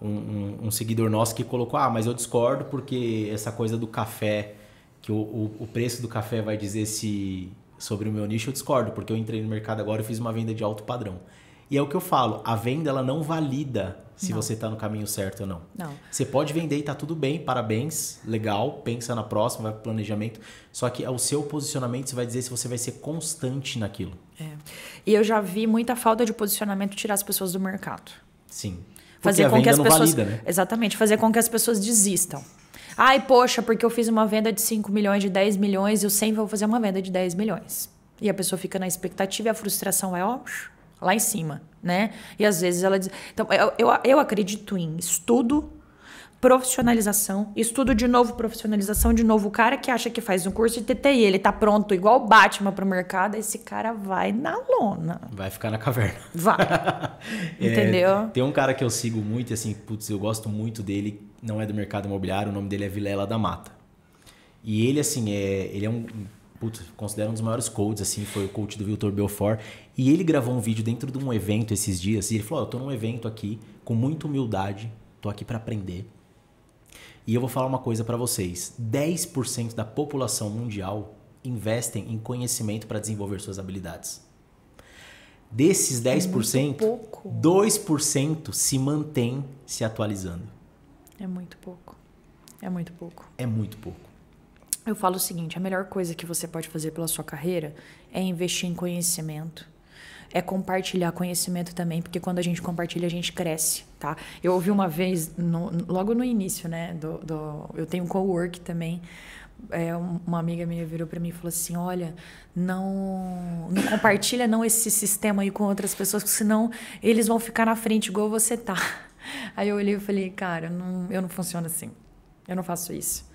Speaker 1: um, um, um seguidor nosso que colocou: ah, mas eu discordo porque essa coisa do café que o, o, o preço do café vai dizer se sobre o meu nicho, eu discordo, porque eu entrei no mercado agora e fiz uma venda de alto padrão. E é o que eu falo, a venda ela não valida se não. você está no caminho certo ou não. não. Você pode vender e tá tudo bem, parabéns, legal, pensa na próxima, vai pro planejamento. Só que o seu posicionamento você vai dizer se você vai ser constante naquilo. É.
Speaker 2: E eu já vi muita falta de posicionamento tirar as pessoas do mercado.
Speaker 1: Sim. Porque fazer com que as pessoas valida, né?
Speaker 2: exatamente fazer com que as pessoas desistam Ai, poxa, porque eu fiz uma venda de 5 milhões, de 10 milhões, eu sempre vou fazer uma venda de 10 milhões. E a pessoa fica na expectativa e a frustração é, ó, lá em cima, né? E às vezes ela diz. Então, eu, eu, eu acredito em estudo, profissionalização, estudo de novo profissionalização, de novo o cara que acha que faz um curso de TTI, ele tá pronto igual o Batman pro mercado, esse cara vai na lona.
Speaker 1: Vai ficar na caverna. Vai.
Speaker 2: [laughs] é, Entendeu?
Speaker 1: Tem um cara que eu sigo muito e assim, putz, eu gosto muito dele, não é do mercado imobiliário, o nome dele é Vilela da Mata. E ele assim, é, ele é um putz, considero um dos maiores coaches, assim, foi o coach do Vitor Belfort. E ele gravou um vídeo dentro de um evento esses dias, e ele falou: oh, Eu tô num evento aqui, com muita humildade, tô aqui para aprender e eu vou falar uma coisa para vocês: 10% da população mundial investem em conhecimento para desenvolver suas habilidades. Desses 10%, é 2% se mantém se atualizando.
Speaker 2: É muito pouco. É muito pouco.
Speaker 1: É muito pouco.
Speaker 2: Eu falo o seguinte: a melhor coisa que você pode fazer pela sua carreira é investir em conhecimento é compartilhar conhecimento também, porque quando a gente compartilha, a gente cresce, tá? Eu ouvi uma vez, no, logo no início, né? Do, do, eu tenho um co-work também. É, uma amiga minha virou para mim e falou assim: Olha, não, não compartilha não esse sistema aí com outras pessoas, porque senão eles vão ficar na frente igual você tá. [laughs] Aí eu olhei e falei: Cara, não, eu não funciono assim. Eu não faço isso.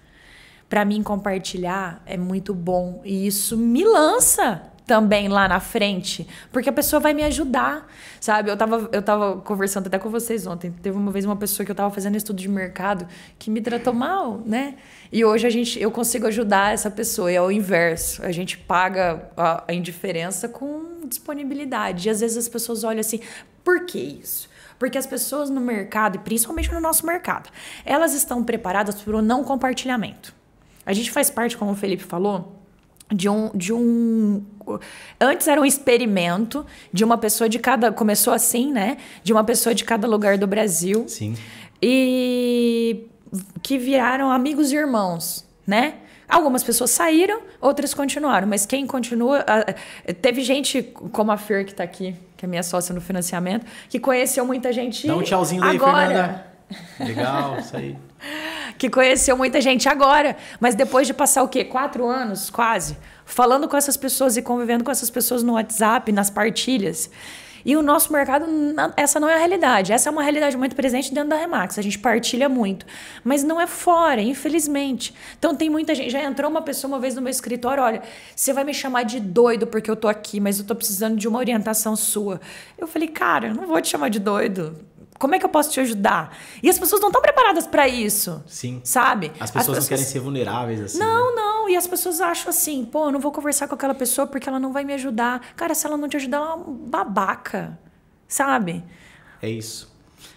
Speaker 2: Para mim, compartilhar é muito bom e isso me lança também lá na frente, porque a pessoa vai me ajudar, sabe? Eu tava, eu tava conversando até com vocês ontem, teve uma vez uma pessoa que eu tava fazendo estudo de mercado que me tratou mal, né? E hoje a gente, eu consigo ajudar essa pessoa, e é o inverso, a gente paga a, a indiferença com disponibilidade, e às vezes as pessoas olham assim, por que isso? Porque as pessoas no mercado, e principalmente no nosso mercado, elas estão preparadas para o não compartilhamento. A gente faz parte, como o Felipe falou, de um, de um antes era um experimento de uma pessoa de cada começou assim né de uma pessoa de cada lugar do Brasil sim e que viraram amigos e irmãos né Algumas pessoas saíram, outras continuaram, mas quem continua. Teve gente, como a Fer, que está aqui, que é minha sócia no financiamento, que conheceu muita gente. Dá um tchauzinho agora. daí,
Speaker 1: Fernanda. Legal, isso aí. [laughs]
Speaker 2: que conheceu muita gente agora. Mas depois de passar o quê? Quatro anos, quase, falando com essas pessoas e convivendo com essas pessoas no WhatsApp, nas partilhas. E o nosso mercado, essa não é a realidade. Essa é uma realidade muito presente dentro da Remax. A gente partilha muito. Mas não é fora, infelizmente. Então tem muita gente. Já entrou uma pessoa uma vez no meu escritório: olha, você vai me chamar de doido porque eu tô aqui, mas eu tô precisando de uma orientação sua. Eu falei, cara, eu não vou te chamar de doido como é que eu posso te ajudar? E as pessoas não estão preparadas para isso. Sim. Sabe? As pessoas, as pessoas, não querem ser
Speaker 1: vulneráveis assim. Não,
Speaker 2: né? não. E as pessoas acham assim, pô, eu não vou conversar com aquela pessoa porque ela não vai me ajudar. Cara, se ela não te ajudar, ela é uma babaca. Sabe?
Speaker 1: É isso.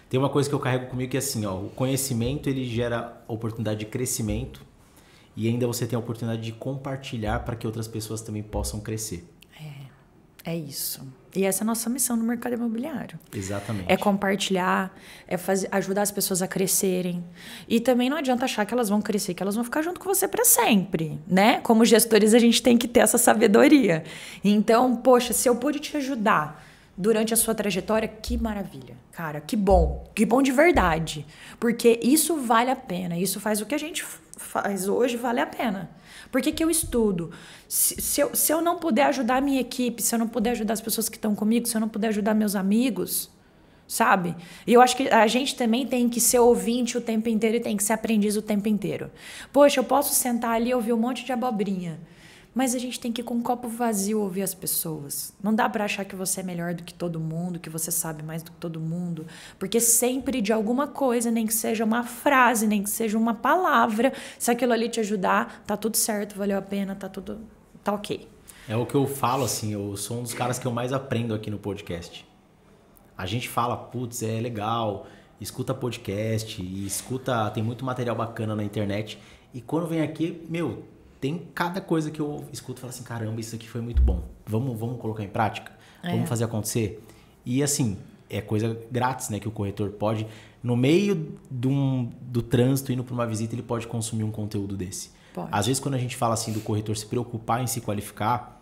Speaker 1: Tem uma coisa que eu carrego comigo que é assim, ó, o conhecimento ele gera oportunidade de crescimento e ainda você tem a oportunidade de compartilhar para que outras pessoas também possam crescer.
Speaker 2: É. É isso. E essa é a nossa missão no mercado imobiliário.
Speaker 1: Exatamente. É
Speaker 2: compartilhar, é fazer, ajudar as pessoas a crescerem. E também não adianta achar que elas vão crescer, que elas vão ficar junto com você para sempre, né? Como gestores, a gente tem que ter essa sabedoria. Então, poxa, se eu pude te ajudar durante a sua trajetória, que maravilha. Cara, que bom. Que bom de verdade. Porque isso vale a pena. Isso faz o que a gente faz hoje vale a pena. Por que, que eu estudo? Se, se, eu, se eu não puder ajudar a minha equipe, se eu não puder ajudar as pessoas que estão comigo, se eu não puder ajudar meus amigos, sabe? E eu acho que a gente também tem que ser ouvinte o tempo inteiro e tem que ser aprendiz o tempo inteiro. Poxa, eu posso sentar ali e ouvir um monte de abobrinha. Mas a gente tem que ir com um copo vazio ouvir as pessoas. Não dá para achar que você é melhor do que todo mundo, que você sabe mais do que todo mundo, porque sempre de alguma coisa, nem que seja uma frase, nem que seja uma palavra, se aquilo ali te ajudar, tá tudo certo, valeu a pena, tá tudo tá
Speaker 1: OK. É o que eu falo assim, eu sou um dos caras que eu mais aprendo aqui no podcast. A gente fala, putz, é legal, escuta podcast, escuta, tem muito material bacana na internet. E quando vem aqui, meu, tem cada coisa que eu escuto e falo assim, caramba, isso aqui foi muito bom. Vamos, vamos colocar em prática? É. Vamos fazer acontecer? E assim, é coisa grátis, né? Que o corretor pode, no meio um, do trânsito, indo para uma visita, ele pode consumir um conteúdo desse. Pode. Às vezes, quando a gente fala assim do corretor se preocupar em se qualificar,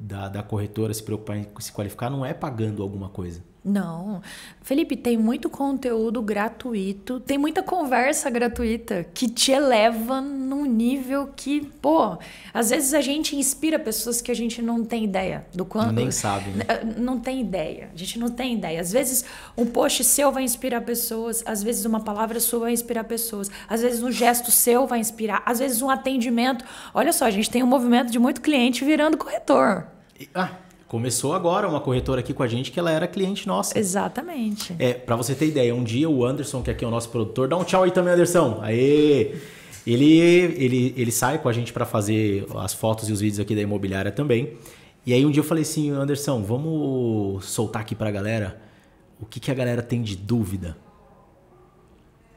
Speaker 1: da, da corretora se preocupar em se qualificar, não é pagando alguma coisa.
Speaker 2: Não. Felipe, tem muito conteúdo gratuito, tem muita conversa gratuita que te eleva num nível que, pô, às vezes a gente inspira pessoas que a gente não tem ideia do quanto. Nem sabe. Né? Não tem ideia. A gente não tem ideia. Às vezes um post seu vai inspirar pessoas, às vezes uma palavra sua vai inspirar pessoas, às vezes um gesto seu vai inspirar, às vezes um atendimento. Olha só, a gente tem um movimento de muito cliente virando corretor.
Speaker 1: Ah. Começou agora uma corretora aqui com a gente que ela era cliente nossa.
Speaker 2: Exatamente. É,
Speaker 1: para você ter ideia, um dia o Anderson, que é aqui é o nosso produtor, dá um tchau aí também, Anderson. Aê! Ele, ele, ele sai com a gente para fazer as fotos e os vídeos aqui da imobiliária também. E aí um dia eu falei assim, Anderson, vamos soltar aqui pra galera o que, que a galera tem de dúvida.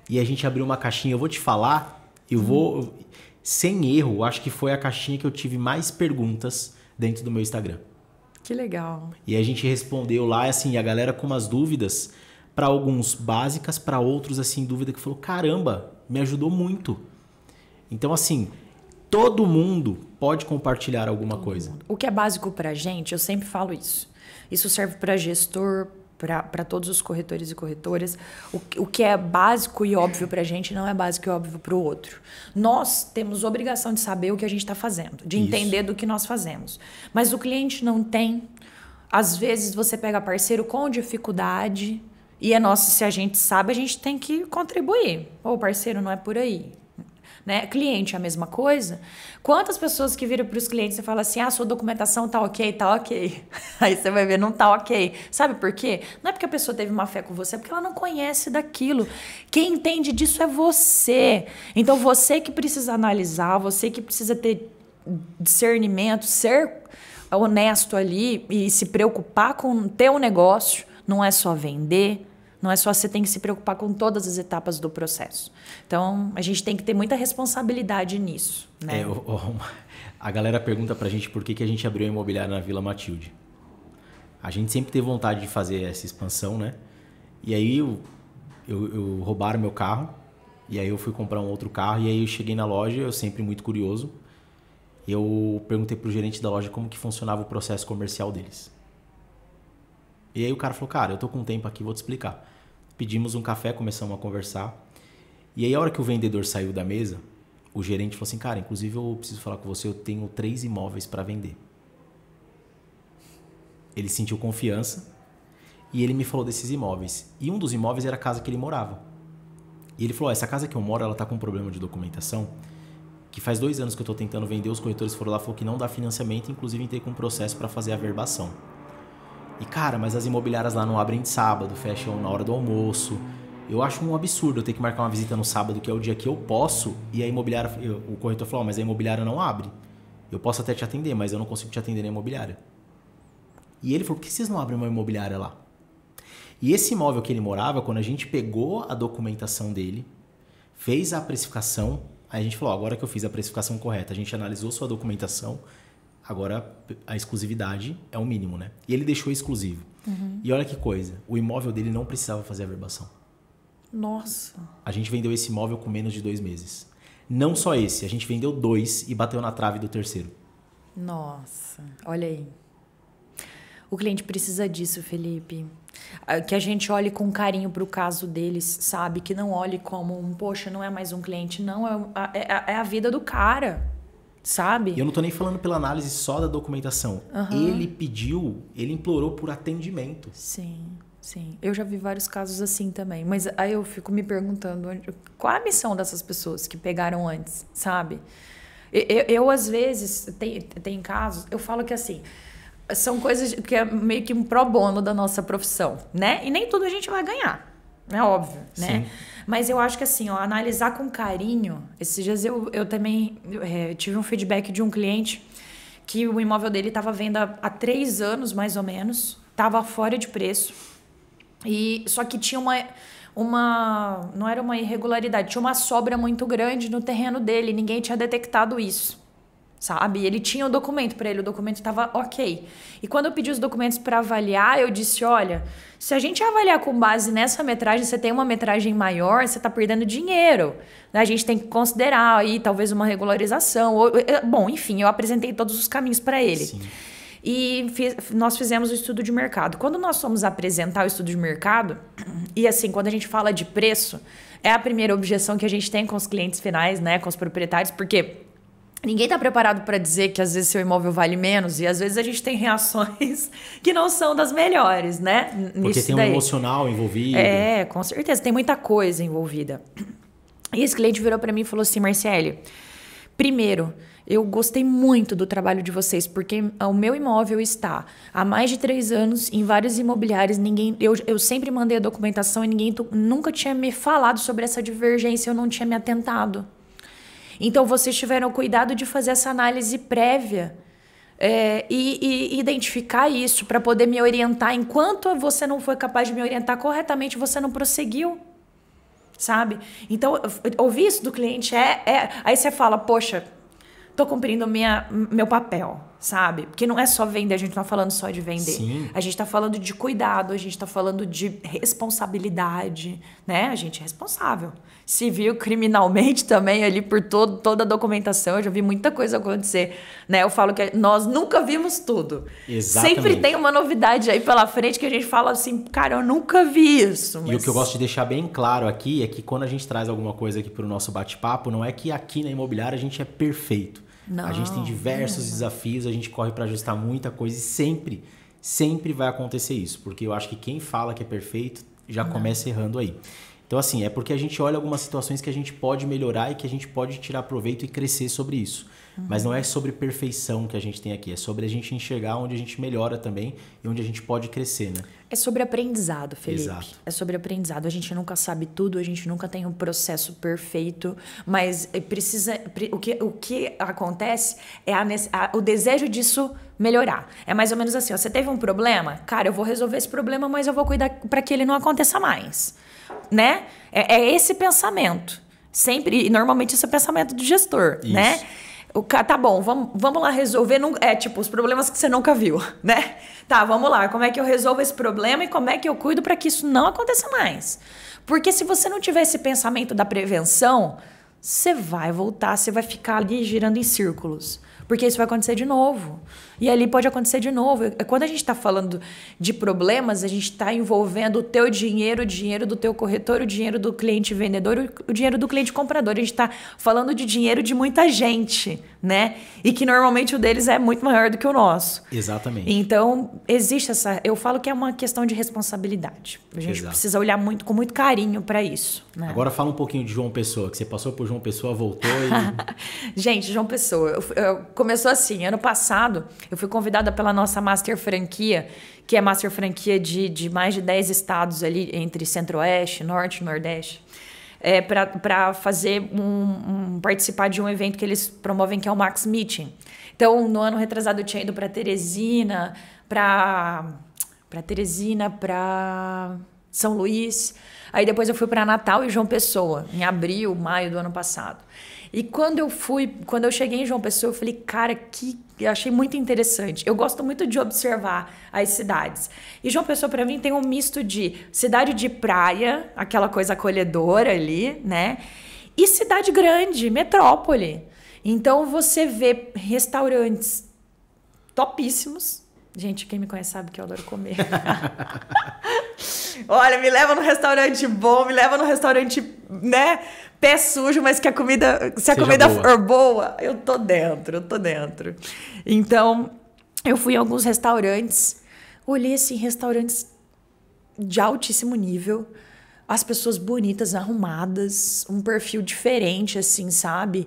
Speaker 1: E a gente abriu uma caixinha, eu vou te falar, eu hum. vou. Sem erro, acho que foi a caixinha que eu tive mais perguntas dentro do meu Instagram.
Speaker 2: Que legal.
Speaker 1: E a gente respondeu lá, assim, a galera com umas dúvidas, para alguns básicas, para outros, assim, dúvida que falou: caramba, me ajudou muito. Então, assim, todo mundo pode compartilhar alguma coisa.
Speaker 2: O que é básico para gente, eu sempre falo isso. Isso serve para gestor, para todos os corretores e corretoras, o, o que é básico e óbvio para a gente não é básico e óbvio para o outro. Nós temos obrigação de saber o que a gente está fazendo, de Isso. entender do que nós fazemos. Mas o cliente não tem. Às vezes você pega parceiro com dificuldade. E é nosso, se a gente sabe, a gente tem que contribuir. Ô, parceiro, não é por aí. Né? Cliente é a mesma coisa. Quantas pessoas que viram para os clientes e falam assim: ah, sua documentação tá ok, tá ok. [laughs] Aí você vai ver, não tá ok. Sabe por quê? Não é porque a pessoa teve má fé com você, é porque ela não conhece daquilo. Quem entende disso é você. Então você que precisa analisar, você que precisa ter discernimento, ser honesto ali e se preocupar com o um negócio, não é só vender não é só você tem que se preocupar com todas as etapas do processo. Então, a gente tem que ter muita responsabilidade nisso. Né? É, o,
Speaker 1: o, a galera pergunta pra gente por que, que a gente abriu a imobiliária na Vila Matilde. A gente sempre teve vontade de fazer essa expansão, né? E aí eu, eu, eu roubaram meu carro, e aí eu fui comprar um outro carro, e aí eu cheguei na loja, eu sempre muito curioso. Eu perguntei pro gerente da loja como que funcionava o processo comercial deles. E aí o cara falou, cara, eu tô com um tempo aqui, vou te explicar. Pedimos um café, começamos a conversar. E aí a hora que o vendedor saiu da mesa, o gerente falou assim, cara, inclusive eu preciso falar com você, eu tenho três imóveis para vender. Ele sentiu confiança e ele me falou desses imóveis. E um dos imóveis era a casa que ele morava. E ele falou, essa casa que eu moro, ela tá com um problema de documentação, que faz dois anos que eu estou tentando vender, os corretores foram lá, falou que não dá financiamento, inclusive entrei com um processo para fazer a verbação. E cara, mas as imobiliárias lá não abrem de sábado, fecham na hora do almoço. Eu acho um absurdo eu ter que marcar uma visita no sábado, que é o dia que eu posso, e a imobiliária, o corretor falou, oh, mas a imobiliária não abre. Eu posso até te atender, mas eu não consigo te atender na imobiliária. E ele falou, por que vocês não abrem uma imobiliária lá? E esse imóvel que ele morava, quando a gente pegou a documentação dele, fez a precificação, aí a gente falou, oh, agora que eu fiz a precificação correta, a gente analisou sua documentação, Agora, a exclusividade é o mínimo, né? E ele deixou exclusivo. Uhum. E olha que coisa, o imóvel dele não precisava fazer a verbação. Nossa! A gente vendeu esse imóvel com menos de dois meses. Não só esse, a gente vendeu dois e bateu na trave do terceiro.
Speaker 2: Nossa, olha aí. O cliente precisa disso, Felipe. Ah, que a gente olhe com carinho para o caso deles, sabe? Que não olhe como um, poxa, não é mais um cliente. Não, é, é, é a vida do cara
Speaker 1: sabe? E eu não tô nem falando pela análise só da documentação. Uhum. Ele pediu, ele implorou por atendimento. Sim,
Speaker 2: sim. Eu já vi vários casos assim também. Mas aí eu fico me perguntando qual a missão dessas pessoas que pegaram antes, sabe? Eu, eu, eu às vezes, tem, tem casos, eu falo que assim. São coisas que é meio que um pro bono da nossa profissão, né? E nem tudo a gente vai ganhar. É óbvio, né? Sim. Mas eu acho que assim, ó, analisar com carinho. Esses dias eu, eu também é, tive um feedback de um cliente que o imóvel dele estava vendo venda há três anos, mais ou menos, estava fora de preço. E só que tinha uma uma não era uma irregularidade, tinha uma sobra muito grande no terreno dele, ninguém tinha detectado isso sabe? Ele tinha o um documento para ele, o documento estava ok. E quando eu pedi os documentos para avaliar, eu disse: olha, se a gente avaliar com base nessa metragem, você tem uma metragem maior, você está perdendo dinheiro. Né? A gente tem que considerar aí talvez uma regularização. Ou, eh, eh, bom, enfim, eu apresentei todos os caminhos para ele. Sim. E fiz, nós fizemos o estudo de mercado. Quando nós fomos apresentar o estudo de mercado, [clears throat] e assim, quando a gente fala de preço, é a primeira objeção que a gente tem com os clientes finais, né, com os proprietários, porque Ninguém está preparado para dizer que às vezes seu imóvel vale menos e às vezes a gente tem reações [laughs] que não são das melhores, né? Porque tem um
Speaker 1: emocional envolvido. É,
Speaker 2: com certeza, tem muita coisa envolvida. E esse cliente virou para mim e falou assim: Marcele, primeiro, eu gostei muito do trabalho de vocês, porque o meu imóvel está há mais de três anos em vários imobiliários. Ninguém, eu, eu sempre mandei a documentação e ninguém nunca tinha me falado sobre essa divergência, eu não tinha me atentado. Então, vocês tiveram cuidado de fazer essa análise prévia. É, e, e, identificar isso para poder me orientar. Enquanto você não foi capaz de me orientar corretamente, você não prosseguiu. Sabe? Então, ouvir isso do cliente é. é aí você fala, poxa, tô cumprindo minha, meu papel, sabe? Porque não é só vender, a gente não tá falando só de vender. Sim. A gente tá falando de cuidado, a gente tá falando de responsabilidade, né? A gente é responsável civil, criminalmente [laughs] também, ali por todo, toda a documentação. Eu já vi muita coisa acontecer. Né? Eu falo que nós nunca vimos tudo.
Speaker 1: Exatamente. Sempre tem
Speaker 2: uma novidade aí pela frente que a gente fala assim, cara, eu nunca vi isso. Mas... E o que eu gosto de
Speaker 1: deixar bem claro aqui é que quando a gente traz alguma coisa aqui para o nosso bate-papo, não é que aqui na imobiliária a gente é perfeito. Não, a gente tem diversos não. desafios, a gente corre para ajustar muita coisa e sempre, sempre vai acontecer isso. Porque eu acho que quem fala que é perfeito já não. começa errando aí. Então, assim, é porque a gente olha algumas situações que a gente pode melhorar e que a gente pode tirar proveito e crescer sobre isso. Uhum. Mas não é sobre perfeição que a gente tem aqui, é sobre a gente enxergar onde a gente melhora também e onde a gente pode crescer, né?
Speaker 2: É sobre aprendizado, Felipe. Exato. É sobre aprendizado. A gente nunca sabe tudo, a gente nunca tem um processo perfeito, mas eh, precisa. O que, o que acontece é a, a, o desejo disso melhorar. É mais ou menos assim: ó, você teve um problema? Cara, eu vou resolver esse problema, mas eu vou cuidar para que ele não aconteça mais né? É, é esse pensamento. Sempre, e normalmente isso é pensamento do gestor, isso. né? O cara, tá bom, vamos, vamos lá resolver. Não, é tipo, os problemas que você nunca viu, [laughs] né? Tá, vamos lá. Como é que eu resolvo esse problema e como é que eu cuido para que isso não aconteça mais? Porque se você não tiver esse pensamento da prevenção, você vai voltar, você vai ficar ali girando em círculos. Porque isso vai acontecer de novo. E ali pode acontecer de novo. É, quando a gente está falando de problemas, a gente está envolvendo o teu dinheiro, o dinheiro do teu corretor, o dinheiro do cliente vendedor, o dinheiro do cliente comprador. A gente está falando de dinheiro de muita gente né? E que normalmente o deles é muito maior do que o nosso. Exatamente. Então, existe essa. Eu falo que é uma questão de responsabilidade. A gente Exato. precisa olhar muito com muito carinho para isso. Né? Agora
Speaker 1: fala um pouquinho de João Pessoa, que você passou por João Pessoa, voltou
Speaker 2: e. [laughs] gente, João Pessoa, eu, eu, começou assim. Ano passado, eu fui convidada pela nossa Master Franquia, que é Master Franquia de, de mais de 10 estados ali, entre Centro-Oeste, Norte, Nordeste é, para fazer um, um, participar de um evento que eles promovem que é o Max Meeting. Então, no ano retrasado eu tinha ido para Teresina, para para Teresina, para São Luís. Aí depois eu fui para Natal e João Pessoa, em abril, maio do ano passado. E quando eu fui, quando eu cheguei em João Pessoa, eu falei, cara, que eu achei muito interessante. Eu gosto muito de observar as cidades. E João Pessoa para mim tem um misto de cidade de praia, aquela coisa acolhedora ali, né? E cidade grande, metrópole. Então você vê restaurantes topíssimos. Gente, quem me conhece sabe que eu adoro comer. [laughs] Olha, me leva no restaurante bom, me leva no restaurante, né? pé sujo, mas que a comida, se a comida boa. for boa, eu tô dentro, eu tô dentro. Então, eu fui em alguns restaurantes, olhei assim, restaurantes de altíssimo nível, as pessoas bonitas, arrumadas, um perfil diferente, assim, sabe?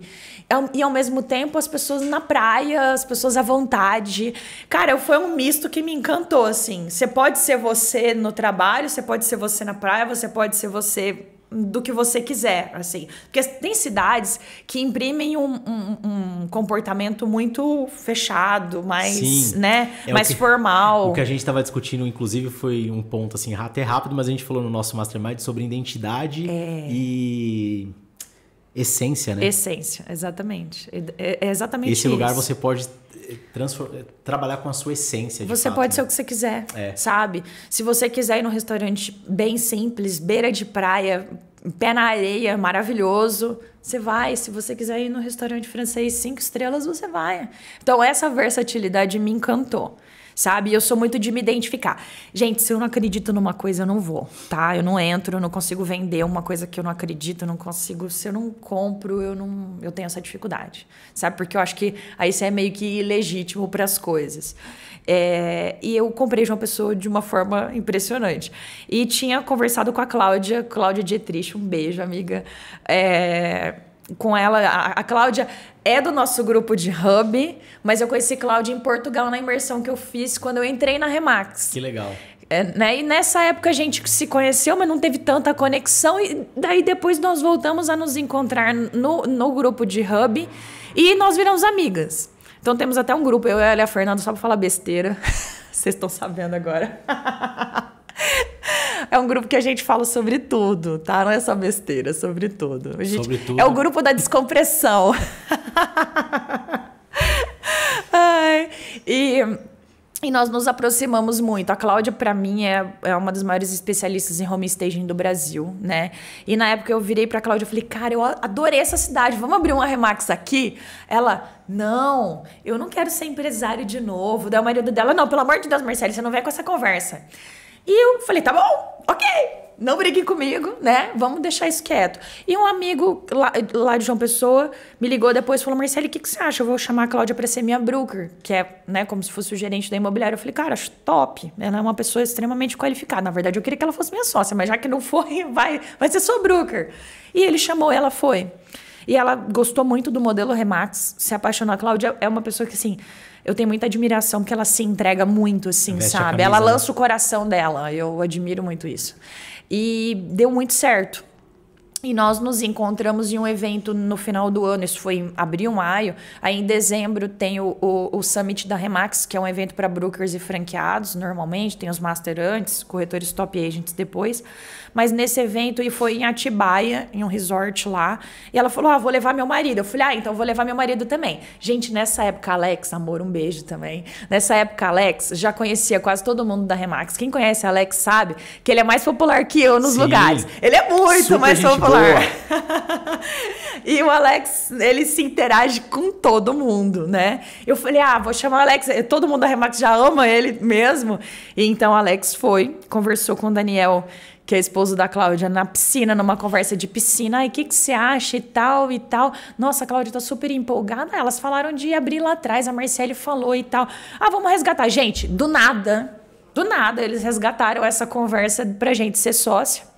Speaker 2: É e ao mesmo tempo as pessoas na praia, as pessoas à vontade. Cara, foi um misto que me encantou, assim. Você pode ser você no trabalho, você pode ser você na praia, você pode ser você do que você quiser, assim. Porque tem cidades que imprimem um, um, um comportamento muito fechado, mais, Sim. né, é mais o que, formal. O que a
Speaker 1: gente estava discutindo, inclusive, foi um ponto, assim, até rápido, mas a gente falou no nosso Mastermind sobre identidade é. e Essência, né?
Speaker 2: Essência, exatamente. É, é, é exatamente Esse isso. lugar você
Speaker 1: pode eh, eh, trabalhar com a sua essência. você fato, pode né? ser o
Speaker 2: que você quiser, é. sabe? Se você quiser ir num restaurante bem simples, beira de praia, pé na areia, maravilhoso, você vai. Se você quiser ir num restaurante francês cinco estrelas, você vai. Então essa versatilidade me encantou sabe? Eu sou muito de me identificar. Gente, se eu não acredito numa coisa, eu não vou, tá? Eu não entro, eu não consigo vender uma coisa que eu não acredito, eu não consigo, se eu não compro, eu não, eu tenho essa dificuldade, sabe? Porque eu acho que aí você é meio que ilegítimo para as coisas. É, e eu comprei de uma pessoa de uma forma impressionante. E tinha conversado com a Cláudia, Cláudia Dietrich, um beijo, amiga. É, com ela. A, a Cláudia é do nosso grupo de hub, mas eu conheci Cláudia em Portugal na imersão que eu fiz quando eu entrei na Remax. Que legal. É, né? E nessa época a gente se conheceu, mas não teve tanta conexão. E daí depois nós voltamos a nos encontrar no, no grupo de hub e nós viramos amigas. Então temos até um grupo, eu e a Fernanda só pra falar besteira. [laughs] Vocês estão sabendo agora. [laughs] [laughs] É um grupo que a gente fala sobre tudo, tá? Não é só besteira, é sobre tudo. A gente, sobre tudo. É o grupo da descompressão. [laughs] Ai, e, e nós nos aproximamos muito. A Cláudia, para mim, é, é uma das maiores especialistas em home staging do Brasil, né? E na época eu virei pra Cláudia e falei, cara, eu adorei essa cidade, vamos abrir uma Remax aqui? Ela, não, eu não quero ser empresário de novo. Daí o marido dela, não, pelo amor de Deus, Marcelo, você não vem com essa conversa. E eu falei, tá bom, ok, não brigue comigo, né? Vamos deixar isso quieto. E um amigo lá, lá de João Pessoa me ligou depois e falou: Marcelo, o que, que você acha? Eu vou chamar a Cláudia para ser minha broker, que é né, como se fosse o gerente da imobiliária. Eu falei, cara, acho top. Ela é uma pessoa extremamente qualificada. Na verdade, eu queria que ela fosse minha sócia, mas já que não foi, [laughs] vai, vai ser sua broker. E ele chamou, ela foi. E ela gostou muito do modelo Remax, se apaixonou. A Cláudia é uma pessoa que, assim, eu tenho muita admiração porque ela se entrega muito, assim, Veste sabe? Ela né? lança o coração dela. Eu admiro muito isso. E deu muito certo. E nós nos encontramos em um evento no final do ano, isso foi em abril, maio. Aí em dezembro tem o, o, o Summit da Remax, que é um evento para brokers e franqueados, normalmente, tem os master antes, corretores top agents depois. Mas nesse evento, e foi em Atibaia, em um resort lá, e ela falou: Ah, vou levar meu marido. Eu falei: Ah, então vou levar meu marido também. Gente, nessa época, Alex, amor, um beijo também. Nessa época, Alex já conhecia quase todo mundo da Remax. Quem conhece Alex sabe que ele é mais popular que eu nos Sim. lugares. Ele é muito Super mais popular [laughs] e o Alex, ele se interage com todo mundo, né? Eu falei, ah, vou chamar o Alex. Todo mundo da Remax já ama ele mesmo. E então o Alex foi, conversou com o Daniel que é esposo da Cláudia, na piscina, numa conversa de piscina. Ai, o que, que você acha e tal e tal? Nossa, a Cláudia tá super empolgada. Ah, elas falaram de abrir lá atrás, a Marcele falou e tal. Ah, vamos resgatar. Gente, do nada, do nada, eles resgataram essa conversa pra gente ser sócio.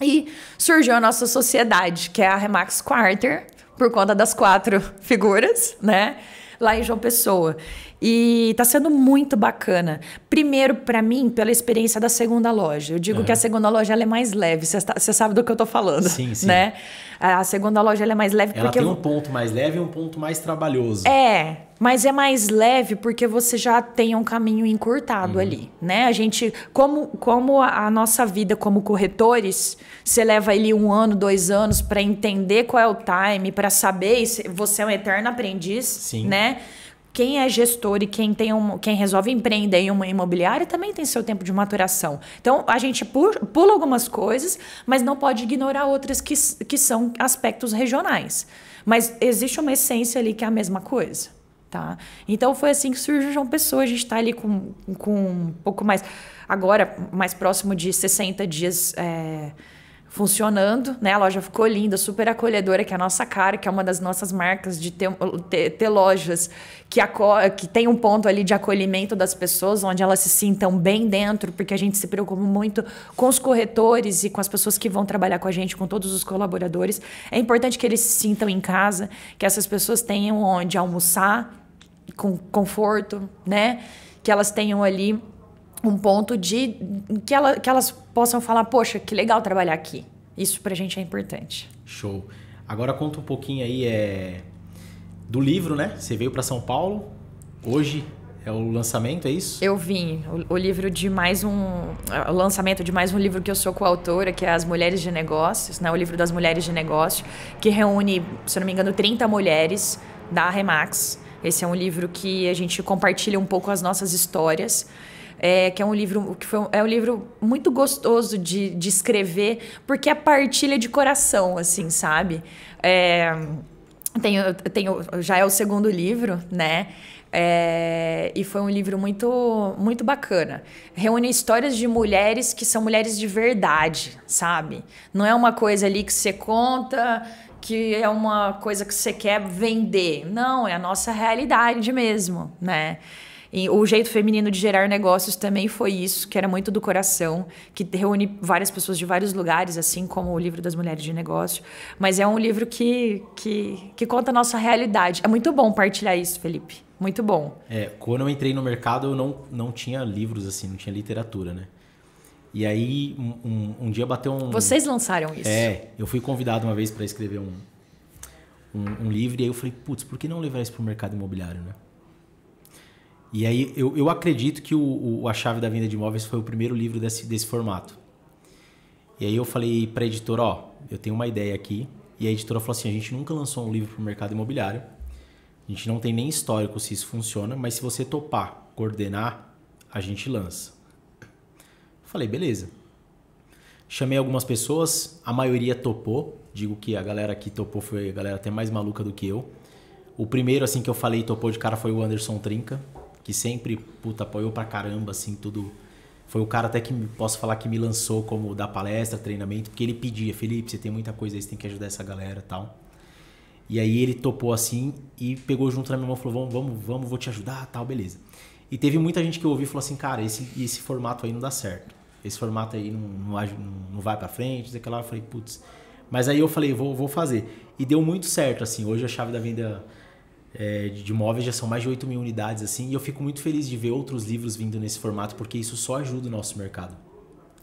Speaker 2: E surgiu a nossa sociedade, que é a Remax Quarter, por conta das quatro [laughs] figuras, né? Lá em João Pessoa. E tá sendo muito bacana. Primeiro, para mim, pela experiência da segunda loja. Eu digo que a segunda loja é mais leve. Você sabe do que eu tô falando. Sim, sim. Né? A segunda loja é mais leve ela porque. Ela tem
Speaker 1: um ponto mais leve e um ponto mais trabalhoso.
Speaker 2: É mas é mais leve porque você já tem um caminho encurtado uhum. ali, né? A gente, como, como a nossa vida como corretores, você leva ali um ano, dois anos para entender qual é o time, para saber, você é um eterno aprendiz, Sim. né? quem é gestor e quem tem um, quem resolve empreender em uma imobiliária também tem seu tempo de maturação. Então a gente pula, pula algumas coisas, mas não pode ignorar outras que, que são aspectos regionais. Mas existe uma essência ali que é a mesma coisa tá? Então foi assim que surgiu João Pessoa, a gente está ali com, com um pouco mais, agora mais próximo de 60 dias é, funcionando, né? A loja ficou linda, super acolhedora, que é a nossa cara, que é uma das nossas marcas de ter, ter, ter lojas que, que tem um ponto ali de acolhimento das pessoas, onde elas se sintam bem dentro, porque a gente se preocupa muito com os corretores e com as pessoas que vão trabalhar com a gente, com todos os colaboradores. É importante que eles se sintam em casa, que essas pessoas tenham onde almoçar, com conforto, né? Que elas tenham ali um ponto de que, ela, que elas possam falar, poxa, que legal trabalhar aqui. Isso pra gente é importante.
Speaker 1: Show. Agora conta um pouquinho aí é, do livro, né? Você veio para São Paulo. Hoje é o lançamento, é isso?
Speaker 2: Eu vim. O, o, livro de mais um. O lançamento de mais um livro que eu sou coautora, que é As Mulheres de Negócios, né? O livro das Mulheres de Negócio, que reúne, se eu não me engano, 30 mulheres da Remax esse é um livro que a gente compartilha um pouco as nossas histórias. É, que é um livro que foi, é um livro muito gostoso de, de escrever, porque é partilha de coração, assim, sabe? É, tenho, tenho, já é o segundo livro, né? É, e foi um livro muito, muito bacana. Reúne histórias de mulheres que são mulheres de verdade, sabe? Não é uma coisa ali que você conta que é uma coisa que você quer vender. Não, é a nossa realidade mesmo, né? E o jeito feminino de gerar negócios também foi isso, que era muito do coração, que reúne várias pessoas de vários lugares, assim como o livro das mulheres de negócio. Mas é um livro que, que, que conta a nossa realidade. É muito bom partilhar isso, Felipe. Muito bom.
Speaker 1: É, quando eu entrei no mercado, eu não, não tinha livros assim, não tinha literatura, né? E aí, um, um, dia bateu um. Vocês lançaram isso? É, eu fui convidado uma vez para escrever um, um, um, livro, e aí eu falei, putz, por que não levar isso para o mercado imobiliário, né? E aí eu, eu acredito que o, o, A Chave da Venda de Imóveis foi o primeiro livro desse, desse formato. E aí eu falei para a editora, ó, eu tenho uma ideia aqui. E a editora falou assim, a gente nunca lançou um livro para o mercado imobiliário. A gente não tem nem histórico se isso funciona, mas se você topar, coordenar, a gente lança. Falei, beleza. Chamei algumas pessoas, a maioria topou. Digo que a galera que topou foi a galera até mais maluca do que eu. O primeiro, assim, que eu falei topou de cara foi o Anderson Trinca, que sempre, puta, apoiou pra caramba, assim, tudo. Foi o cara até que posso falar que me lançou como dar palestra, treinamento, porque ele pedia, Felipe, você tem muita coisa aí, você tem que ajudar essa galera tal. E aí ele topou assim e pegou junto na minha mão e falou: vamos, vamos, vamos, vou te ajudar, tal, beleza. E teve muita gente que eu ouvi e falou assim: cara, esse, esse formato aí não dá certo esse formato aí não, não, não vai para frente, sei que lá. Eu falei, putz. Mas aí eu falei, vou, vou fazer. E deu muito certo, assim. Hoje a chave da venda é, de imóveis já são mais de 8 mil unidades, assim. E eu fico muito feliz de ver outros livros vindo nesse formato, porque isso só ajuda o nosso mercado.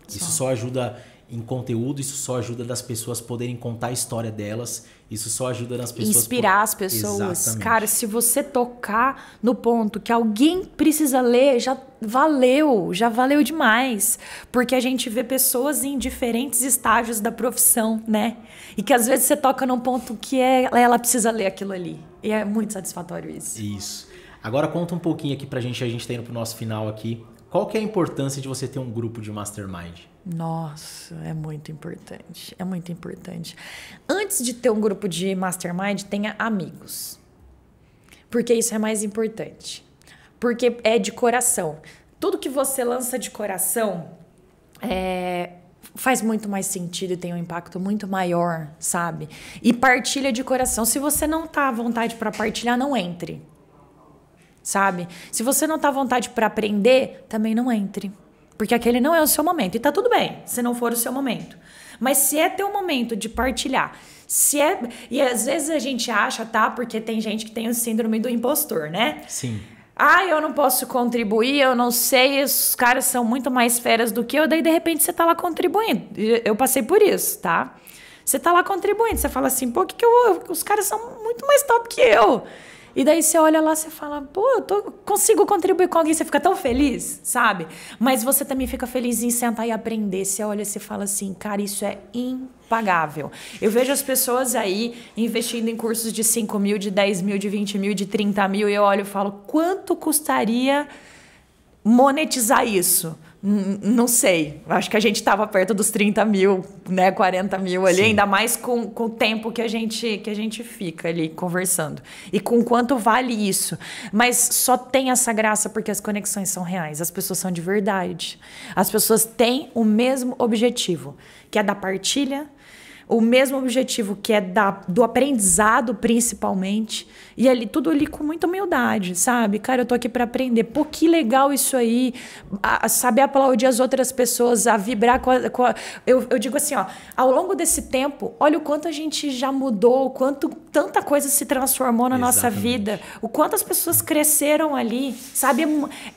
Speaker 1: Só. Isso só ajuda em conteúdo, isso só ajuda das pessoas poderem contar a história delas, isso só ajuda nas pessoas. Inspirar as pessoas. Exatamente. Cara,
Speaker 2: se você tocar no ponto que alguém precisa ler, já valeu, já valeu demais. Porque a gente vê pessoas em diferentes estágios da profissão, né? E que às vezes você toca num ponto que é, ela precisa ler aquilo ali. E é muito satisfatório isso.
Speaker 1: Isso. Agora conta um pouquinho aqui pra gente, a gente tá indo pro nosso final aqui. Qual que é a importância de você ter um grupo de mastermind?
Speaker 2: Nossa, é muito importante. É muito importante. Antes de ter um grupo de mastermind, tenha amigos. Porque isso é mais importante. Porque é de coração. Tudo que você lança de coração é, faz muito mais sentido e tem um impacto muito maior, sabe? E partilha de coração. Se você não tá à vontade para partilhar, não entre. Sabe? Se você não tá à vontade para aprender, também não entre. Porque aquele não é o seu momento. E tá tudo bem se não for o seu momento. Mas se é teu momento de partilhar, se é. E às vezes a gente acha, tá? Porque tem gente que tem o síndrome do impostor, né? Sim. Ah, eu não posso contribuir, eu não sei, os caras são muito mais feras do que eu, daí de repente você tá lá contribuindo. Eu passei por isso, tá? Você tá lá contribuindo, você fala assim, pô, que, que eu, os caras são muito mais top que eu. E daí você olha lá, você fala, pô, eu tô, consigo contribuir com alguém, você fica tão feliz, sabe? Mas você também fica feliz em sentar e aprender. Você olha e fala assim, cara, isso é impagável. Eu vejo as pessoas aí investindo em cursos de 5 mil, de 10 mil, de 20 mil, de 30 mil, e eu olho e falo, quanto custaria monetizar isso? Não sei. Acho que a gente estava perto dos 30 mil, né? 40 mil ali, Sim. ainda mais com, com o tempo que a, gente, que a gente fica ali conversando. E com quanto vale isso. Mas só tem essa graça porque as conexões são reais, as pessoas são de verdade. As pessoas têm o mesmo objetivo, que é da partilha, o mesmo objetivo que é da, do aprendizado, principalmente. E ali, tudo ali com muita humildade, sabe? Cara, eu tô aqui para aprender. Pô, que legal isso aí. A, a saber aplaudir as outras pessoas, a vibrar com a. Com a eu, eu, digo assim, ó, ao longo desse tempo, olha o quanto a gente já mudou, o quanto tanta coisa se transformou na Exatamente. nossa vida, o quanto as pessoas cresceram ali, sabe?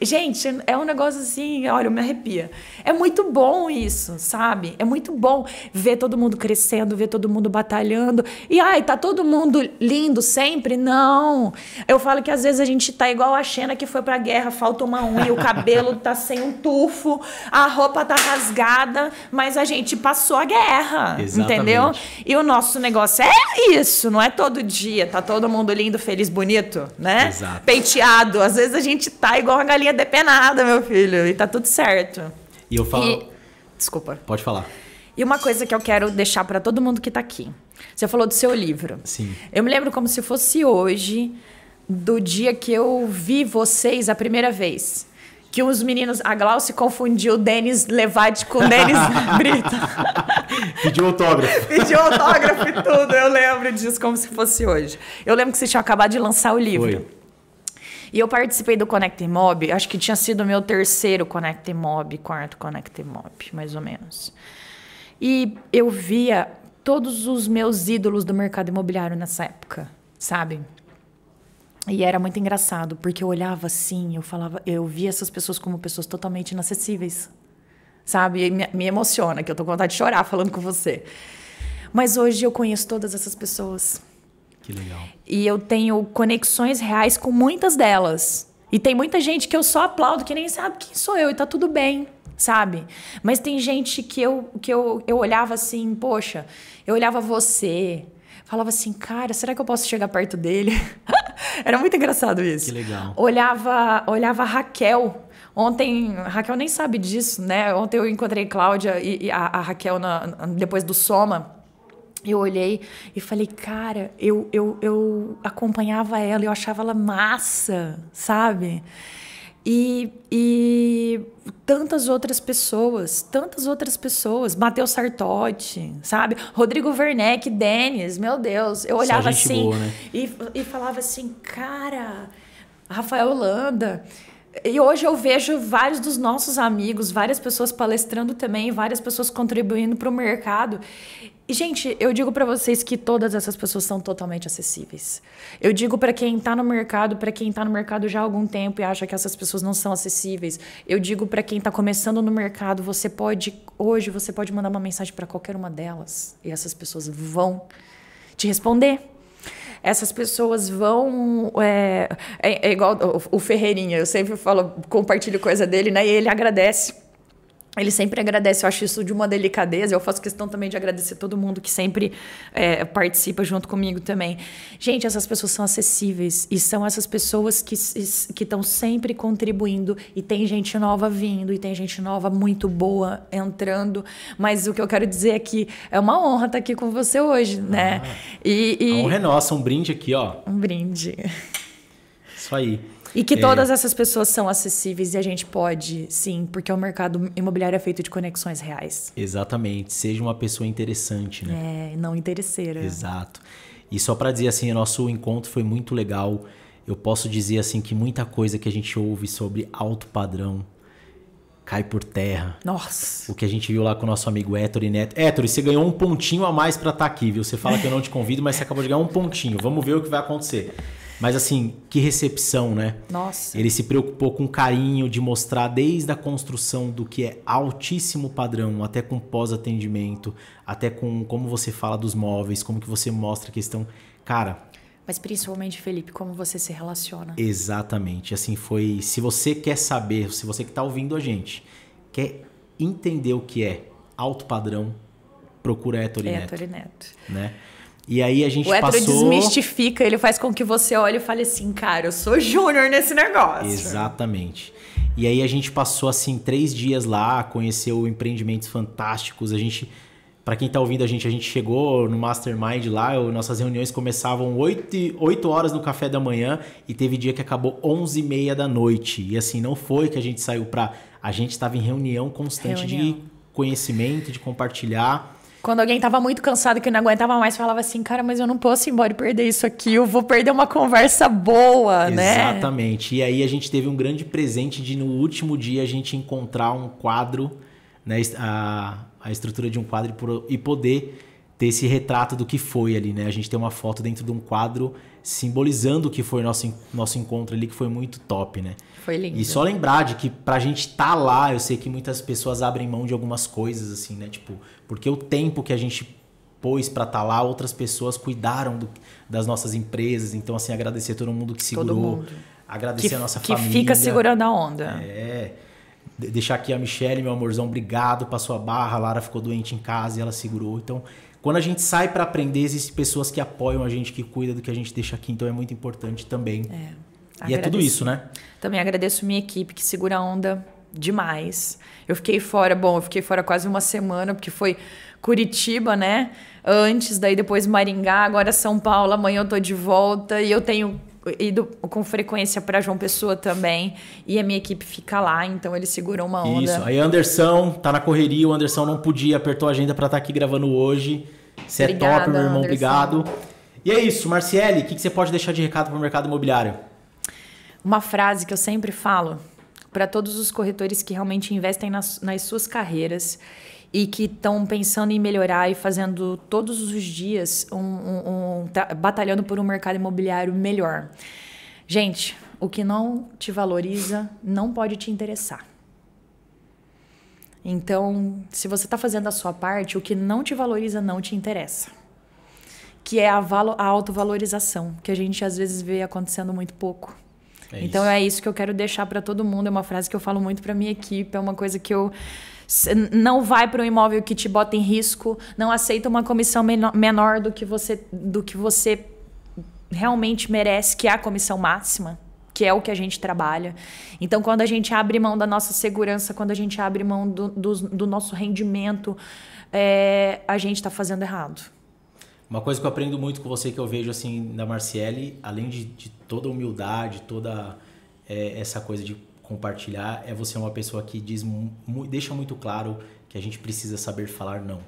Speaker 2: É gente, é um negócio assim, olha, eu me arrepia. É muito bom isso, sabe? É muito bom ver todo mundo crescendo crescendo, ver todo mundo batalhando. E ai, tá todo mundo lindo sempre? Não. Eu falo que às vezes a gente tá igual a Xena que foi pra guerra, falta uma unha, o cabelo tá [laughs] sem um tufo, a roupa tá rasgada, mas a gente passou a guerra. Exatamente. Entendeu? E o nosso negócio é isso, não é todo dia, tá todo mundo lindo, feliz, bonito, né? Exato. Penteado. Às vezes a gente tá igual a galinha depenada, meu filho, e tá tudo certo.
Speaker 1: E eu falo. E... Desculpa. Pode falar.
Speaker 2: E uma coisa que eu quero deixar para todo mundo que está aqui. Você falou do seu livro. Sim. Eu me lembro como se fosse hoje do dia que eu vi vocês a primeira vez. Que uns meninos, a se confundiu Denis Levade com Denis [laughs] Brito. Pediu autógrafo. [laughs] Pediu autógrafo e tudo. Eu lembro disso como se fosse hoje. Eu lembro que vocês tinham acabado de lançar o livro. Foi. E eu participei do Connect Mob, acho que tinha sido o meu terceiro Connect Mob, quarto Connect Mob, mais ou menos. E eu via todos os meus ídolos do mercado imobiliário nessa época, sabe? E era muito engraçado, porque eu olhava assim, eu falava, eu via essas pessoas como pessoas totalmente inacessíveis. Sabe? Me, me emociona, que eu tô com vontade de chorar falando com você. Mas hoje eu conheço todas essas pessoas. Que legal. E eu tenho conexões reais com muitas delas. E tem muita gente que eu só aplaudo, que nem sabe quem sou eu, e tá tudo bem sabe? Mas tem gente que eu, que eu, eu olhava assim, poxa, eu olhava você, falava assim, cara, será que eu posso chegar perto dele? [laughs] Era muito engraçado isso. Que legal. Olhava, olhava a Raquel. Ontem, a Raquel nem sabe disso, né? Ontem eu encontrei Cláudia e, e a, a, Raquel na, depois do Soma. Eu olhei e falei, cara, eu, eu, eu acompanhava ela, eu achava ela massa, sabe? E, e tantas outras pessoas, tantas outras pessoas, Matheus Sartotti, sabe? Rodrigo Werneck, Denis, meu Deus, eu olhava assim boa, né? e, e falava assim, cara, Rafael Holanda. E hoje eu vejo vários dos nossos amigos, várias pessoas palestrando também, várias pessoas contribuindo para o mercado. Gente, eu digo para vocês que todas essas pessoas são totalmente acessíveis. Eu digo para quem tá no mercado, para quem tá no mercado já há algum tempo e acha que essas pessoas não são acessíveis. Eu digo para quem tá começando no mercado, você pode hoje você pode mandar uma mensagem para qualquer uma delas e essas pessoas vão te responder. Essas pessoas vão. É, é, é igual o, o Ferreirinha, eu sempre falo, compartilho coisa dele, né? E ele agradece ele sempre agradece, eu acho isso de uma delicadeza. Eu faço questão também de agradecer todo mundo que sempre é, participa junto comigo também. Gente, essas pessoas são acessíveis e são essas pessoas que estão sempre contribuindo. E tem gente nova vindo, e tem gente nova muito boa entrando. Mas o que eu quero dizer é que é uma honra estar tá aqui com você hoje, né? Ah, e, e... A honra é
Speaker 1: nossa, um brinde aqui, ó.
Speaker 2: Um brinde.
Speaker 1: Isso aí. E que todas é...
Speaker 2: essas pessoas são acessíveis e a gente pode, sim, porque o mercado imobiliário é feito de conexões reais.
Speaker 1: Exatamente. Seja uma pessoa interessante,
Speaker 2: né? É, não interesseira. Exato.
Speaker 1: E só para dizer assim, nosso encontro foi muito legal. Eu posso dizer assim que muita coisa que a gente ouve sobre alto padrão cai por terra. Nossa. O que a gente viu lá com o nosso amigo Héctor e Neto. Héctor, você ganhou um pontinho a mais para estar tá aqui, viu? Você fala que eu não te convido, mas você acabou de ganhar um pontinho. Vamos ver o que vai acontecer. Mas assim, que recepção, né? Nossa. Ele se preocupou com carinho de mostrar desde a construção do que é altíssimo padrão, até com pós-atendimento, até com como você fala dos móveis, como que você mostra a questão. Cara,
Speaker 2: mas principalmente, Felipe, como você se relaciona.
Speaker 1: Exatamente. Assim foi. Se você quer saber, se você que está ouvindo a gente, quer entender o que é alto padrão, procura a Ettore é Neto. Ettore Neto. Né? E aí a gente o passou... O desmistifica,
Speaker 2: ele faz com que você olhe e fale assim, cara, eu sou júnior nesse negócio.
Speaker 1: Exatamente. E aí a gente passou, assim, três dias lá, conheceu empreendimentos fantásticos, a gente... Para quem tá ouvindo a gente, a gente chegou no Mastermind lá, nossas reuniões começavam 8, 8 horas no café da manhã e teve dia que acabou 11 e meia da noite. E assim, não foi que a gente saiu pra... A gente estava em reunião constante reunião. de conhecimento, de compartilhar.
Speaker 2: Quando alguém tava muito cansado que não aguentava mais, falava assim, cara, mas eu não posso ir embora e perder isso aqui, eu vou perder uma conversa boa, né?
Speaker 1: Exatamente. E aí a gente teve um grande presente de no último dia a gente encontrar um quadro, né, a, a estrutura de um quadro e poder ter esse retrato do que foi ali, né? A gente tem uma foto dentro de um quadro simbolizando o que foi nosso, nosso encontro ali, que foi muito top, né? Foi lindo. E só lembrar de que pra gente tá lá, eu sei que muitas pessoas abrem mão de algumas coisas, assim, né? Tipo, porque o tempo que a gente pôs pra tá lá, outras pessoas cuidaram do, das nossas empresas. Então, assim, agradecer todo mundo que segurou. Mundo. Agradecer que, a nossa que família. Que fica segurando a onda. É deixar aqui a Michelle, meu amorzão, obrigado, passou a barra, a Lara ficou doente em casa e ela segurou. Então, quando a gente sai para aprender, existem pessoas que apoiam a gente, que cuidam do que a gente deixa aqui, então é muito importante também. É. Agradeço. E é tudo isso, né?
Speaker 2: Também agradeço minha equipe que segura a onda demais. Eu fiquei fora, bom, eu fiquei fora quase uma semana, porque foi Curitiba, né? Antes, daí depois Maringá, agora São Paulo, amanhã eu tô de volta e eu tenho ido com frequência para João Pessoa também. E a minha equipe fica lá, então eles seguram uma onda. Isso.
Speaker 1: Aí Anderson tá na correria, o Anderson não podia, apertou a agenda para estar tá aqui gravando hoje. Você é Obrigada, é top, meu irmão, Anderson. obrigado. E é isso, Marciele, o que, que você pode deixar de recado para o mercado imobiliário?
Speaker 2: Uma frase que eu sempre falo para todos os corretores que realmente investem nas, nas suas carreiras e que estão pensando em melhorar e fazendo todos os dias um, um, um batalhando por um mercado imobiliário melhor. Gente, o que não te valoriza não pode te interessar. Então, se você está fazendo a sua parte, o que não te valoriza não te interessa. Que é a, a autovalorização, que a gente às vezes vê acontecendo muito pouco. É então, isso. é isso que eu quero deixar para todo mundo. É uma frase que eu falo muito para minha equipe, é uma coisa que eu não vai para um imóvel que te bota em risco, não aceita uma comissão menor do que você do que você realmente merece, que é a comissão máxima, que é o que a gente trabalha. Então, quando a gente abre mão da nossa segurança, quando a gente abre mão do, do, do nosso rendimento, é, a gente está fazendo errado.
Speaker 1: Uma coisa que eu aprendo muito com você que eu vejo assim da Marciele, além de, de toda humildade, toda é, essa coisa de compartilhar é você é uma pessoa que diz, deixa muito claro que a gente precisa saber falar não.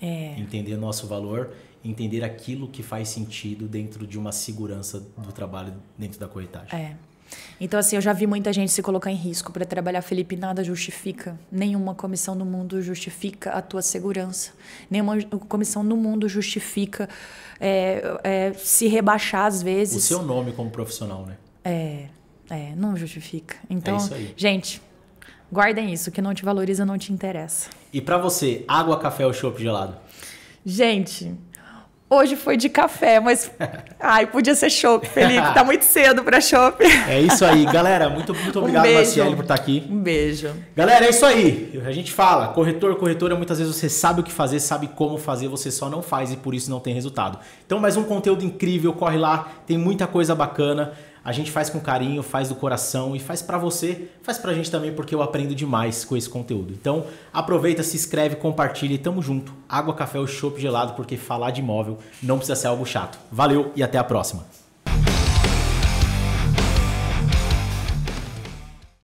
Speaker 1: É. Entender nosso valor, entender aquilo que faz sentido dentro de uma segurança do trabalho dentro da corretagem. É.
Speaker 2: Então, assim, eu já vi muita gente se colocar em risco para trabalhar. Felipe, nada justifica. Nenhuma comissão no mundo justifica a tua segurança. Nenhuma comissão no mundo justifica é, é, se rebaixar às vezes. O seu
Speaker 1: nome como profissional, né?
Speaker 2: É. É, não justifica. Então, é gente, guardem isso. O que não te valoriza não te interessa.
Speaker 1: E para você, água, café ou chopp gelado?
Speaker 2: Gente, Hoje foi de café, mas. [laughs] Ai,
Speaker 1: podia ser chopp, Felipe. Tá muito cedo pra chopp. É isso aí, galera. Muito, muito obrigado, um Marciele, por estar tá aqui. Um beijo. Galera, é isso aí. A gente fala, corretor, corretora, muitas vezes você sabe o que fazer, sabe como fazer, você só não faz e por isso não tem resultado. Então, mais um conteúdo incrível, corre lá, tem muita coisa bacana. A gente faz com carinho, faz do coração e faz para você, faz pra gente também porque eu aprendo demais com esse conteúdo. Então, aproveita, se inscreve, compartilha e tamo junto. Água, café ou chopp gelado, porque falar de imóvel não precisa ser algo chato. Valeu e até a próxima.